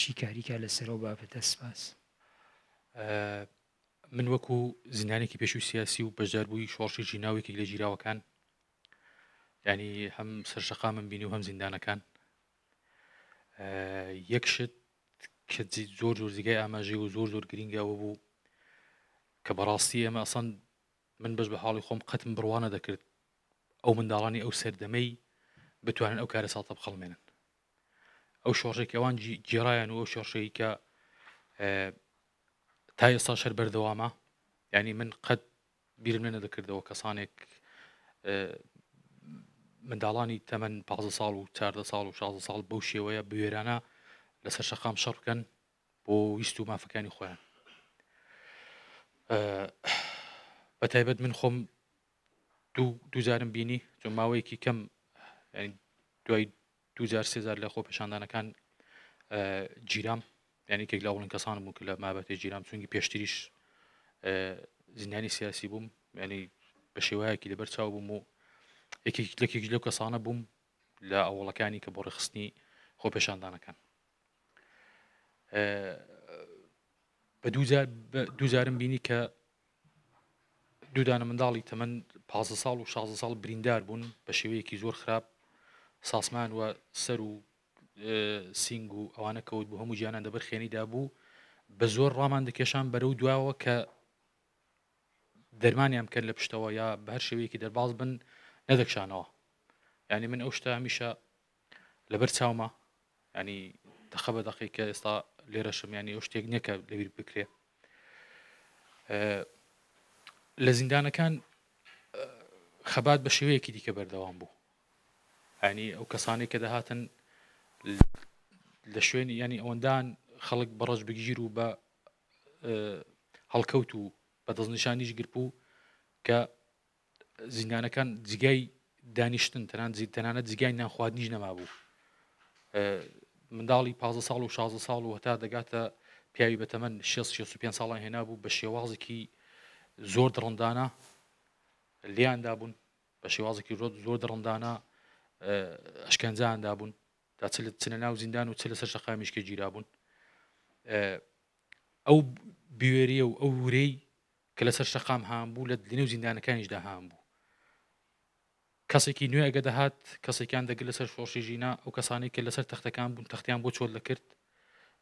شیکاریکە لەسەرەوە بابەتە سپاس من وەکو زیندانێکی پێش و سیاسی و بەژار بووی شۆڕشی ژیناوێکی لە ژیراوەکان ینی هەم سەرشەقا من بینی و هەم زیندانەکان یەکشت کە زۆر زۆر زیگای ئاماژێ و زۆر زۆر گرنگەوە بوو کە بەڕاستی ئەمە ئەسان من بەش بە حاڵی خۆم قەتم بڕوانە دەکرد ئەو منداڵانی ئەو سەردەمەی بتوانن ئەو کارە ساڵتە بخەڵمێنن ئەو شۆڕێکەوان گێڕایەن و ئەو شۆڕشەی کە تا ئێستا شەر بەردەوامە ینی من قەت بیرم لێنە دەکردەوە کەسانێک منداڵانی تەمەەن پ ساڵ و چاردە ساڵ و 16 ساڵ بەو شێوەیە بوێرانە لەسەر شەقام شەڕکەن بۆ ویست و مافەکانی خۆیان بە تایبەت من خۆم دووجارم بینی چون ماوەیەکی کەم دوای دوجار سێزار لە خۆ پیششاندانەکان جیرام یعنی کێک لە وڵن کەسانم و کە لە مابەتی جیرام چونگی پێشتریش زیندانی سیاسی بووم ینی بە شێوەیەکی لەبەر چاو بووم و لەکێک لەو کەسانە بووم لە ئەوڵەکانی کە بۆ ڕخستنی خۆ پیششاندانەکان بە دوزارم بینی کە دوودانە منداڵی تەمەەن پ ساڵ و 16 ساڵ بریندار بوون بە شێوەیەکی زۆر خراپ ساسمان و سەر و سنگ و ئەوانە کەوت بۆ هەموو گیانان دەبەرخێنیدا بوو بە زۆر ڕامان دەکێشان بەرەو دواوە کە دەرمانیان کرد لە پشتەوە یا بەر شێوەیەکی دەرباز بن نەدەکشانەوە ینی من ئەو شتا هەمیشە لەبەر چاومە ینی دەخە بە دەقی کە ئێستا لێرەشم ینی ئەو شتێک نییەکە لەبییر بکرێ لە زیندانەکان خەبات بە شێوەیەکی دیکە بەردەوام بوو ینی ئەو کەسانی کە دەهاتن لە شوێنی ینی ئەوەندان خەڵک بەڕەج بگیر و بە هەڵکەوت و بە دەستنیشانیش گرپوو کە زیندانەکان جگای دانیشتن تەنان تەنانە جگای نانخواردنیش نەما بوو منداڵی پ ساڵ و 16 ساڵ و هەتا دەگاتە پیاوی بەتەمەن 65 ساڵان هێنا بوو بە شێوازێکی زۆر دڕندانە لیاندا بوون بە شێوازێکی ڕۆ زۆر دڕندانە ئەشکەنجاندا بوون تا چنە ناو زیندان و چ لەسەر شەقامیشکە گیرا بوون ئەو بوێریە و ئەو ورەی کە لەسەر شەقام هاان بوو لە دنێو زیندانەکانیشدا هاان بوو کەسێکی نوێ ئەگە دەهات کەسێکیان دەگر لەسەر فۆشی ژینا ئەو کەسانی کە لەسەر تەختەکان بوون تەختیان بۆ چۆل دەکرد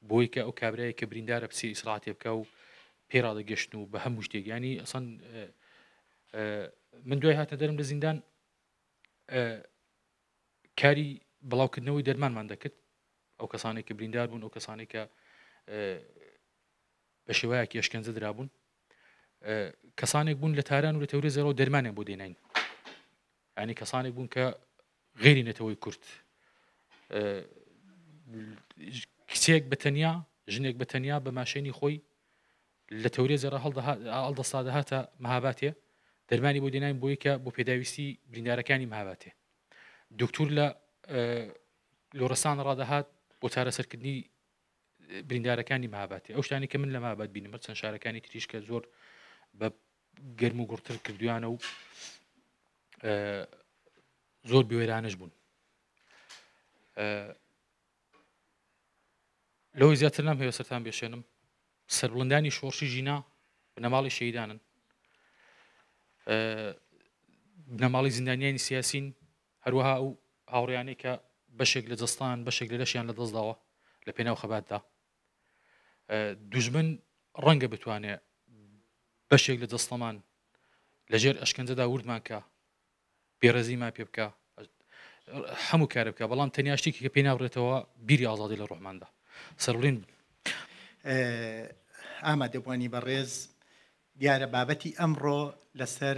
بۆی کە ئەو کابرایە کە بریندارە پسی ئیسرااتی بکە و پێرادەگەشت و بە هەموو شتێکیانی ئەسان من دوای هاتە دەرم لە زیندان کاری بڵاوکردنەوەی دەرمانمان دەکرد ئەو کەسانێک کە بریندار بوون ئەو کەسانێکە بە شێوەیە کێشکەنجە درابوون کەسانێک بوون لە تاران و لە تەوری زەرەوە دەرمانە بۆ دێنین ینی کەسانێک بوون کە غێری نەتەوەی کورت کچێک بەتەنیا ژنێک بەتەنیا بە ماشێنی خۆی لە تەورێ زەرە هەڵدەستادەهاتە مەهاباتێ دەرمانی بۆ دێنین بۆی کە بۆ پێداویستی بریندارەکانی مەهاباتێ دکتور لە لۆرەسان ڕادەهات بۆ چارەسەرکردنی بریندارەکانی ماباتی ئەو شتانی کە من لە مابات بینمە چەند شارەکانی تریش کە زۆر بە گەرم و گورتر کردویانە و زۆر بوێرانش بوون لەوەی زیاتر نام هەیە سەران بێشێنم سەربڵندانی شۆڕشی ژینا بنەماڵی شەیدانن بنەماڵی زیندانیانی سیاسین هەروەها ئەو هاوڕیانی کە بەشێک لە جستان بەشێک لە لەشیان لە دەستداوە لە پێناو خەباتدا دوژمن ڕەنگە بتوانێت بەشێک لە دەستەمان لەژێر ئەشکەنجەدا وردمان کە پێرەزیما پێ بکە هەموو کار بکە بەڵام تەنیاشتێکی کە پێ ناوڕێتەوە بیری ئازادی لە ڕۆحماندا سەرڵین ئامادەبوانی بەڕێز دیارە بابەتی ئەمڕۆ لەسەر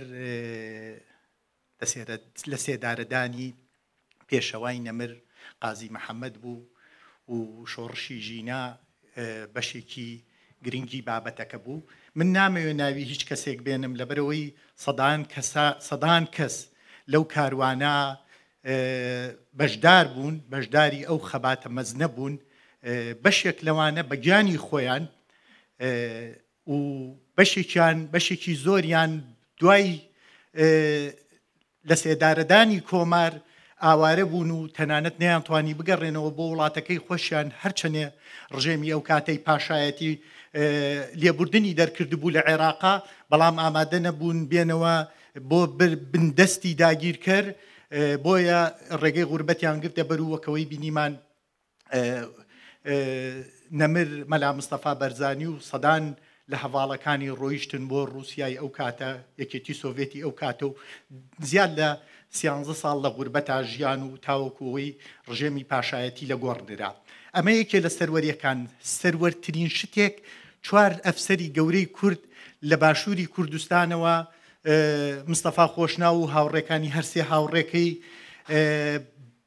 لە سێدارەدانی پێشەوای نەمر قازی محەممەد بوو و شۆڕشی ژینا بەشێکی گرنگی بابەتەکە بوو من نامەوێ ناوی هیچ کەسێک بێنم لەبەرەوەی سەدان کەس لەو کاروانە بەشدار بوون بەشداری ئەو خەباتە مەز نەبوون بەشێک لەوانە بەگیانی خۆیان و بەشێکیان بەشێکی زۆریان دوای لە سێدارەدانی کۆمار ئاوارە بوون و تەنانەت نەیانتوانی بگەڕێنەوە بۆ وڵاتەکەی خۆشیان هەرچەنێ ڕژێمی ئەو کاتەی پاشایەتی لێبوردنی دەرکرد بوو لە عێراقا بەڵام ئامادە نەبوون بێنەوە بۆ بندستی داگیر کرد بۆیە ڕێگەی غوربەتیان گرتە بەرووەکەوەی بینیمان نەمر مەلا مستەفا بەرزانی و سەدان لە هەواڵەکانی ڕۆیشتن بۆ رووسای ئەو کاتە یەکێتی سۆڤێتی ئەو کاتە و زیاد لە سیانزە ساڵ لە غوربەت تا ژیان و تاوەکوەوەی ڕژێمی پاشایەتی لە گۆڕنرا ئەمە یەکێ لە سەروەریەکان سەروەرترین شتێک چوار ئەفسری گەورەی کورد لە باشووری کوردستانەوە مستەفا خۆشنا و هاوڕێکانی هەرسێ هاوڕێکەی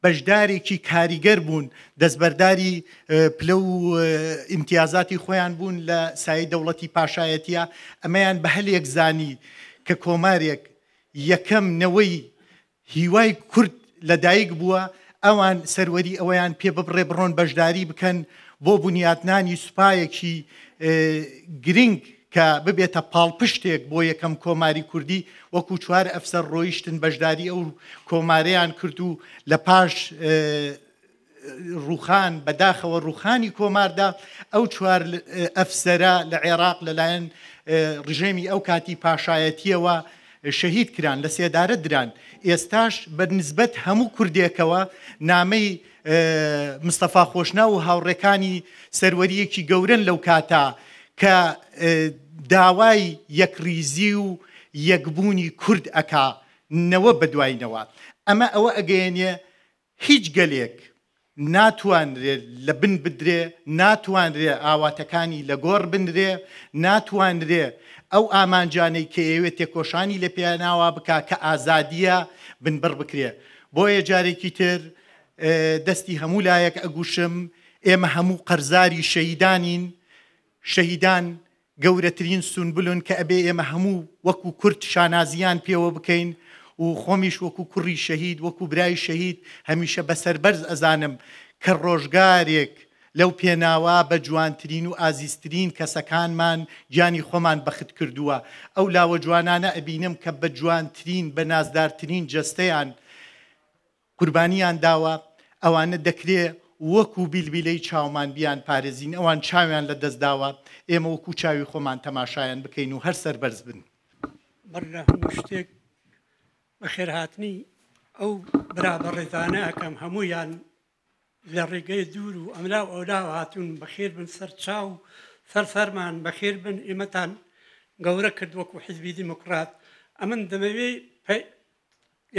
بەشدارێکی کاریگەر بوون دەستبەرداری پلە و ئیمتیازاتی خۆیان بوون لە سای دەوڵەتی پاشایەتە ئەمەیان بە هەلێک زانی کە کۆمارێک یەکەم نەوەی هیوای کورد لەدایک بووە ئەوان سەروەری ئەویان پێ ببڕێ بڕۆن بەشداری بکەن بۆ بنیاتنانی سوپایەکی گرنگ کە ببێتە پاڵپشتێک بۆ یەکەم کۆماری کوردی وەکو چوار ئەفسەر ڕۆیشتن بەشداری ئەو کۆمارەیان کرد و لە پاش ڕوخان بەداخەوە ڕوخانی کۆماردا ئەو چوار ئەفسرە لە عێراق لەلایەن ڕژێمی ئەو کاتی پاشایەتیەوە شەهید کران لە سێدارە دران ئێستاش بەنسبەت هەموو کوردێکەوە نامەی مستەفا خۆشنا و هاوڕێکانی سەروەریەکی گەورن لەو کاتا کە داوای یەکریزی و یەکبوونی کورد ئەکا نەوە بەدواینەوە ئەمە ئەوە ئەگەێنێ هیچ گەلێک ناتوانرێت لە بن بدرێ ناتوانرێ ئاواتەکانی لە گۆڕ بنرێ ناتوانرێ ئەو ئامانجانەی کە ئێوێت تێکۆشانی لە پیاناوا بکا کە ئازادیە بنبەر بکرێ بۆیە جارێکی تر دەستی هەموو لایەک ئەگوشم ئێمە هەموو قەرزاری شەیدانین شەیدان گەورەترین سونبلون کە ئەبێ ئێمە هەموو وەکو کورت شانازیان پێوە بکەین و خۆمیش وەکو کوڕی شەهید وەکو برای شەهید هەمیشە بەسەر بەرز ئەزانم کە ڕۆژگارێک لەو پێناوا بە جوانترین و ئازیسترین کەسەکانمان گیانی خۆمان بەخت کردووە ئەو لاوە جوانانە ئەبینم کە بە جوانترین بە نازدارترین جستەیان قوربانیان داوە ئەوانە دەکرێت وەکو بیلبیلەی چاومان بیان پارێزین ئەوان چاویان لە دەستداوە ئێمە وەکو چاوی خۆمان تەماشایان بکەین و هەر سەر بەرز بن شتێک بە خێرهاتنی ئەو برابڕێزانە ئەەکەم هەمویان لە ڕێگەی دوور و ئەملاو ئەولا هاتوون بەخێر بن سەر چاو سەر سەرمان بەخێر بن ئێمەتان گەورە کرد وەکو حزبی دیموکرات ئەمن دەمەوێ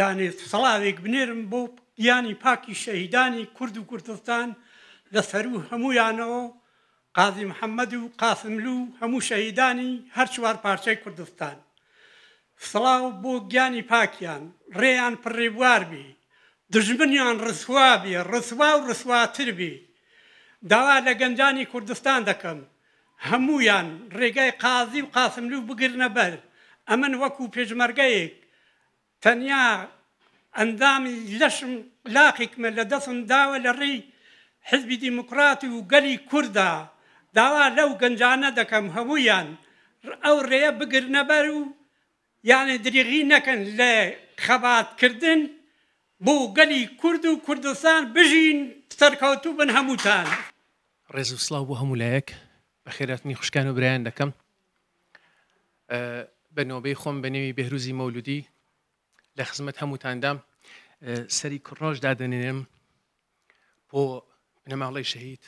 یعنی سەڵاوێک بنێرم بۆ یانی پاکی شەهیدانی کورد و کوردستان لە سەرو هەمویانەوە قازی محەممەد و قاسملو هەموو شەهیدانی هەر چوار پارچەی کوردستان سڵاو بۆ گیانی پاکیان ڕێیان پڕێبواربی دژمنیان ڕسوابی ڕسوا و ڕسواتربی داوا لە گەنجانی کوردستان دەکەم هەمویان ڕێگای قازی و قاسملو بگرنە بەر ئەمن وەکو پێشمەرگەیەک تەنیا ئەندامی لەشم لاقیکمە لە دەسم داوە لە ڕێی حزبی دیموکراتی و گەلی کووردا داوا لەو گەنجانە دەکەم هەمویان ئەو ڕێە بگرنەبەر و یانە دریغی نەکەن لە خەباتکردن بۆ گەلی کورد و کوردستان بژین سەرکەوتو بن هەمووتان ڕێز و سلااو بۆ هەموو لایەک بە خێراتنی خوشکان و برایان دەکەم بە نۆبەی خۆم بە نێوی بەهروزی مەولودی لە خزمەت هەمووتاندا سەری کوڕۆژ دادنێنم بۆ بنەماڵی شەهید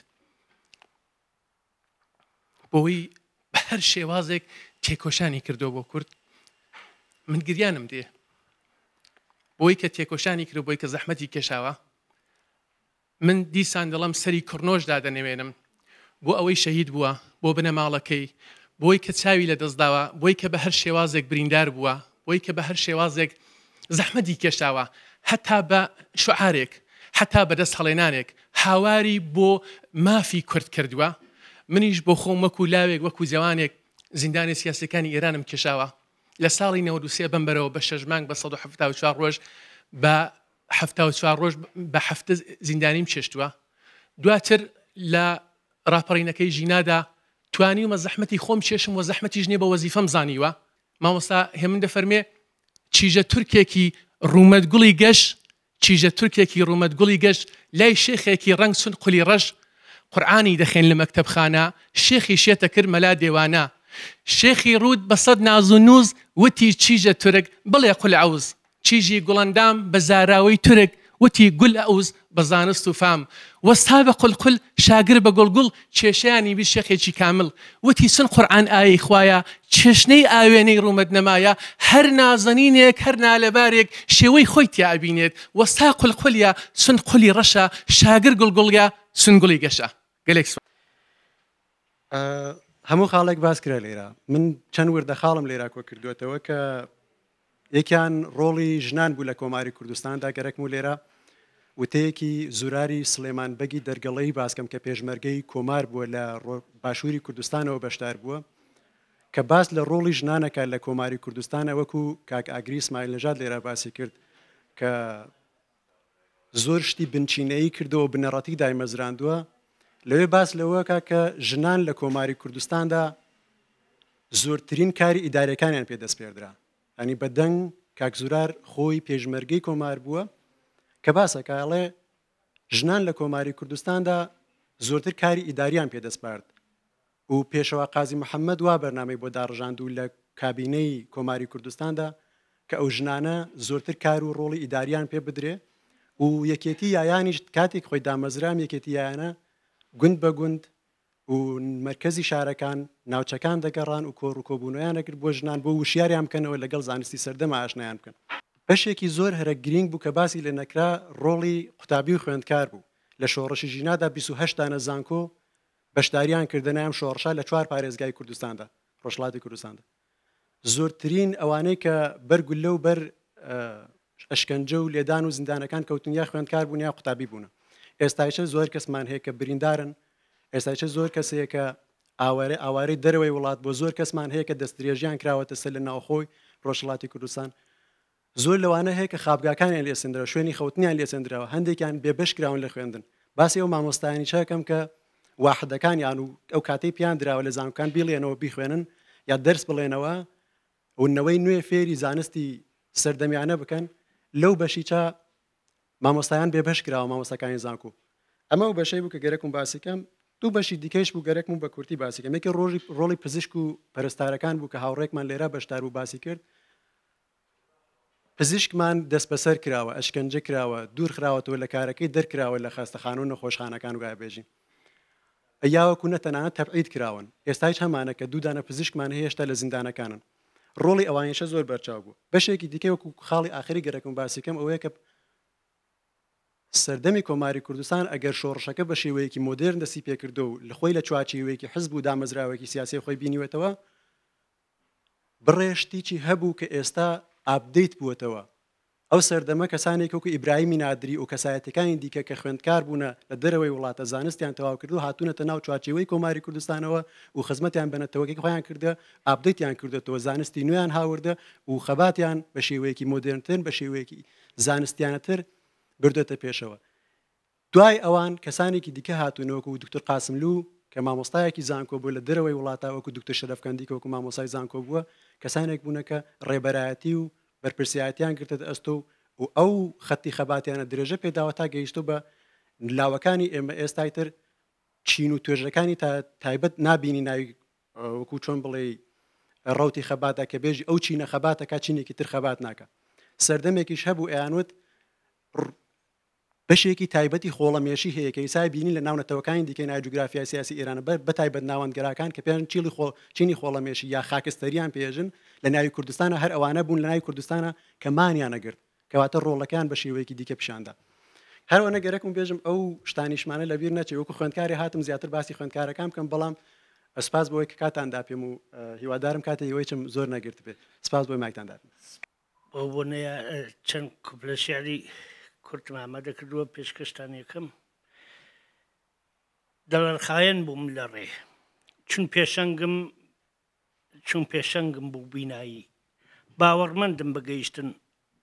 بۆی بە هەر شێوازێک تێکۆشانی کردو بۆ کورد من گریانم دێ بۆی کە تێکۆشانی کرد بۆی کە زەحمەتی کێشاوە من دیسان دەڵم سەری کوڕنۆژ دادەنێوێنم بۆ ئەوەی شەهید بووە بۆ بنەماڵەکەی بۆی کە چاوی لە دەستداوە بۆی کە بە هەر شێوازێک بریندار بووە بۆی کە بە هەر شێوازێک زەحمەدی کێشاوە هەتا بە شعارێک حتا بەدەست هەڵێنانێک هاواری بۆ مافی کورد کردووە منیش بۆ خۆم وەکو لاوێک وەکو جوانێک زیندانی سیاسەکانی ئێرانم کێشاوە لە ساڵی نەوەدوسێ بمبەرەوە بە شەژمانگ بە 1970 ڕۆژ بە چوار ڕۆژ بە هەفتە زیندانیم چێشتووە دواتر لە راپەڕینەکەی ژینادا توانی ومە زەحمەتی خۆم چێشم و زەحمەتی ژنێ بە وەزیفەم زانیوە مامۆستا هێمن دەفەرمێ چیژە تورکێکی ڕوومەتگوڵی گەشت چیژە تورکێکی ڕوومەتگوڵی گەشت لای شێخێکی ڕنگ سون قولی ڕەش قورآانی دەخێن لە مەکتتەبخانە شێخی شێتە کرد مەلا دێوانە شێخی ڕوود بە سەد ناز و نووز وتی چیژە تورک بڵێ قولعوز چیژی گوڵندام بە زاراوی تورک وتی گل ئەوز بە زانست و فام وەستا بە قلقل شاگر بە گڵگوڵ کێشیانی بی شەخێکی کامل وتی سن قورآان ئای خویە چێشنەی ئاوێنەی ڕوومەت نەمایە هەر نازەنینێک هەر نالەبارێک شێوەی خۆی تیابینێت وەستا قلقلە سن قولی ڕەشە شاگر گڵگوڵیا سنگلی گەشە گەلێک هەموو خاڵێک باس کرا لێرە من چەند وردە خاڵم لێرا کۆ کردوێتەوە کە یەکیان ڕۆڵی ژنان بوو لە کۆماری کوردستاندا گەرەکم و لێرە وتەیەکی زوراری سلێمان بەگی دەرگەڵی باسکەم کە پێشمەرگەی کۆمار بووە لە باشووری کوردستانەوە بەشدار بووە کە باس لە ڕۆڵی ژنانەکە لە کۆماری کوردستانە وەکو کاک ئاگری سمایل نژاد لێرە باسی کرد کە زۆر شتی بنچینەی کردەوە بنەڕەتی دایمەزراندووە لەوێ باس لەوەکە کە ژنان لە کۆماری کوردستاندا زۆرترین کاری ئیدارەکانیان پێدەست پێدرا ئەنی بەدەنگ کاکزورار خۆی پێشمەرگەی کۆمار بووە کە باسە کاڵێ ژنان لە کۆماری کوردستاندا زۆرتر کاری ئیداریان پێدەستپارد و پێشەوە قازی محەممەد وا بەرنامەی بۆ داڕژاند و لە کابینەی کۆماری کوردستاندا کە ئەو ژنانە زۆرتر کار و ڕۆڵی ئیداریان پێ بدرێ و یەکێتی یایانیش کاتێک خۆی دامەزرام یەکێتی یایانە گوند بە گوند و مرکزی شارەکان ناوچەکان دەگەڕان و کۆڕ و کۆبوونیان نەکرد بۆ ژنان بۆ وشیاریان بکەنەوە لەگەڵ زانستی سەردەما ئاشنایان بکەن. بەشێکی زۆر هەرە گرنگ بوو کە باسی لە نەکرا ڕۆڵی قوتابی و خوێندکار بوو لە شۆڕشی ژینادا 28دانە زانکۆ بەشداریان کردنیان شۆڕشا لە چوار پارێزگای کوردستاندا ڕۆژڵاتی کوردستاندا. زۆرترین ئەوانەی کە بەرگول لەو بەر ئەشکەنجە و لێدان و زیندانەکان کەوتنیا خوێندکار بوونیا قوتابی بوون. ئێستایشە زۆر کەسمان هەیە کە بریندارن ئێستا چ زۆر کەسەیەکە ئاوارە ئاواری دەرەوەی وڵات بۆ زۆر کەسمان هەیە کە دەستریێژیان کراوەتە سەر لە ناوخۆی ڕۆژڵاتی کوردستان زۆر لەوانە هەیە کە خابگاکانیان لێسندرا شوێنی خەوتنیان لێسندراوە هەندێکیان بێبشکراون لە خوێندن باسی ئەو مامۆستایانی چاکەم کە واحدەکانیان و ئەو کاتەی پیان درراوە لە زانکان بیڵێنەوە بیخوێنن یا دەرس بڵێنەوە ونەوەی نوێ فێری زانستی سەردەمیانە بکەن لەو بەشی چا مامۆستایان بێبش کراوە مامۆستەکانی زانکو ئەمە و بەشەی بوو کە گەرەکم باسیکەم دوو بەشی دیکەش بوو گەرەکم و بە کورتی باسیکەم یەکە ڕۆژی ڕۆڵی پزیشک و پەرستارەکان بوو کە هاوڕێکمان لێرە بەشدار و باسی کرد پزیشکمان دەست بەسەر کراوە ئەشکنجە کراوە دوور خراوەتەوە لە کارەکەی دەرکراوە لە خاستەخان و نەخۆشخانەکان و گابێژین یاوەکو نەتەنانە تەبعید کراون ئێستاش هەمانە کە دوودانە پزیشکمان هێشتا لە زیندانەکانن ڕۆڵی ئەوانیشە زۆر بەرچاو بوو بەشێکی دیکە وەکو خاڵی آخری گەرەکەم باسیکەم ئەوەیە کە سەردەمی کۆماری کوردستان ئەگەر شۆڕشەکە بە شێوەیەکی مۆدرن دەسی پێکردو و لە خۆی لە چواچیوەیەکی حزب و دامەزراوێکی سیاسی خۆی بینیوێتەوە بڕێشتیی هەبوو کە ئێستا ئابدەیت بووەتەوە ئەو سەردەمە کەسانێک وکو ئیبراهیمی نادری و کەسایەتەکانی دیکە کە خوێندکار بوونە لە دەرەوەی وڵاتە زانستیان تەواو کردو هاتوونەتە ناو چواچەوەی کۆماری کوردستانەوە و خزمەتیان بنەتەوەگەی خۆیان کردە ئابدەیتیان کردێتەوە زانستی نویان هاوردە و خەباتیان بە شێوەیەکی مۆدرنتر بە شێوەیەکی زانستیانەتر بردێتە پێشەوە دوای ئەوان کەسانێکی دیکە هاتوونەوەکو و دکتور قاسملو کە مامۆستایەکی زانکۆ بوو لە دەرەوەی وڵاتاوەکو دکتور شەرفکەندیکەوەکو مامۆسای زانکۆ بووە کەسانێک بوونەکە ڕێبەرایەتی و بەرپرسیاتیان گرتت ئەستۆ و ئەو خەتی خەباتیانە درێژە پێداوە تا گەیشتو بە لاوەکانی ئێمە ئێستای تر چین و توێژەکانی تا تایبەت نبینی ناوی وەکو چۆن بڵێ ڕوتی خەباتە کە بێژی ئەو چینە خەباتەکە چینێکی تر خەبات ناکە سەردەمێکیش هەبوو ئەیانوت بەشێکی تایبەتی خۆڵەمێشی هەیەکە سای بینی لە ناونەتەوەکانی دیکە ناجوگرافیا سیاسی ئێرانە بەتایبەت ناوەندگەراکان کە پێیان چیلی خۆ چینی خۆڵەمێشی یا خاکستریان پێژن لە ناوی کوردستانە هەر ئەوانە بوون لە ناوی کوردستانە کەمانیانەگرت کەواتە ڕۆڵەکان بە شێوەیەکی دیکە پیشاندا. هەروە نەگەرەکم بێژم ئەو شتانیشمانە لەبییر نەچێ وەکو خوێندکاری هاتم زیاتر باسی خوێندکارەکان بکەم بەڵام ئەسپاس بۆی کە کاتاندا پێم و هیوادارم کاتەوەیچم زۆر نەگرت بێت سپاس بۆی ماکتاندا. بۆ بۆ نەیە چەند کوپلە شعری کورتمامە دەکردووە پێشکەشتان یەکەم دەڵەرخایەن بووم لە ڕێ چون پێشەنگم چون پێشەنگم بوو بینایی باوەڕمەندم بگەیشتن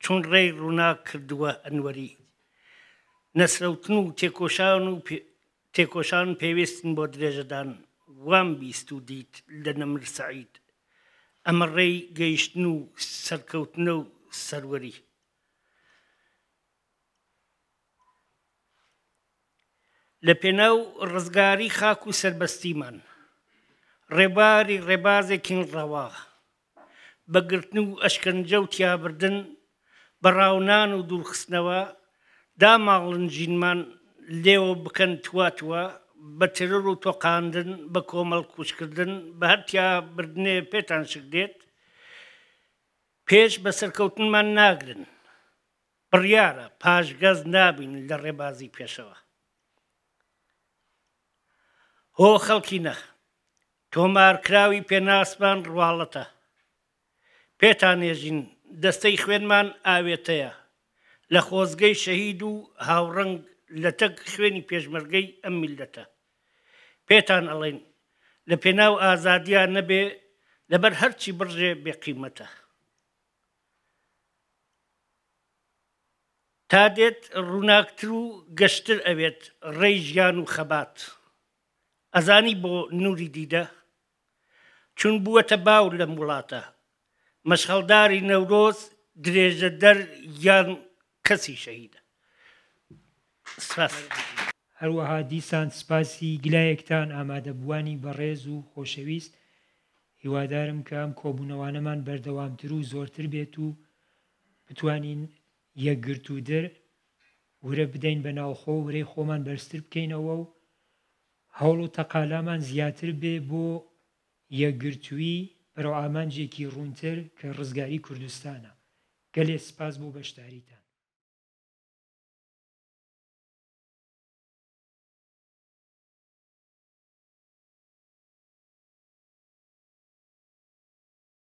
چون ڕێی ڕوونا کردووە ئەنوەری نەسرەوتن و تێکۆشان و تێکۆشان پێویستن بۆ درێژەدان وام بیست و دیت لە نەمرسعید ئەمە ڕێی گەیشتن و سەرکەوتنە و سەروەری لە پێناو ڕزگاری خاک و سربەستیمان ڕێباری ڕێبازێکین ڕەوا بەگرتن و ئەشکنجە و تیابردن بەڕاونان و دوورخستنەوە داماڵنجینمان لێوە بکەن تواتوە بە ترر و تۆقااندن بە کۆمەڵ کوچکردن بە هەرتیا بردنێ پێتان شک دێت پێش بە سەرکەوتنمان ناگرن بڕیارە پاشگەز نابین لە ڕێبازی پێشەوە هۆ خەڵکی نە تۆمارکراوی پێناسمان ڕواڵەتە پێتانێژین دەستەی خوێنمان ئاوێتەیە لە خۆزگەی شەهید و هاوڕنگ لە تەک خوێنی پێشمەرگەی ئەم میلەتە پێتان ئەڵێن لە پێناو ئازادیان نەبێ لەبەر هەرچی بڕژێ بێقیمەتە تا دێت ڕووناکتر و گەشتر ئەوێت ڕێی ژیان و خەبات. ئەزانی بۆ نوری دیدە چون بووەتە باور لەم وڵاتە مەشخەڵداری نەورۆز درێژە دەر یان کەسی شەهیدە هەروەها دیسان سپاسی گلایەکتان ئامادەبووانی بەڕێز و خۆشەویست هیوادارم کە ئەم کۆبوونەوانەمان بەردەوامتر و زۆرتر بێت و بتوانین یەکگرتو دەر ورە بدەین بە ناوخۆ ورەی خۆمان بەرزتر بکەینەوە و هەوڵ و تەقالامان زیاتر بێ بۆ یەگرتووی بەرەو ئامانجێکی ڕوونتر کە ڕزگاری کوردستانە گەلێ سپاس بۆ بەشداریتان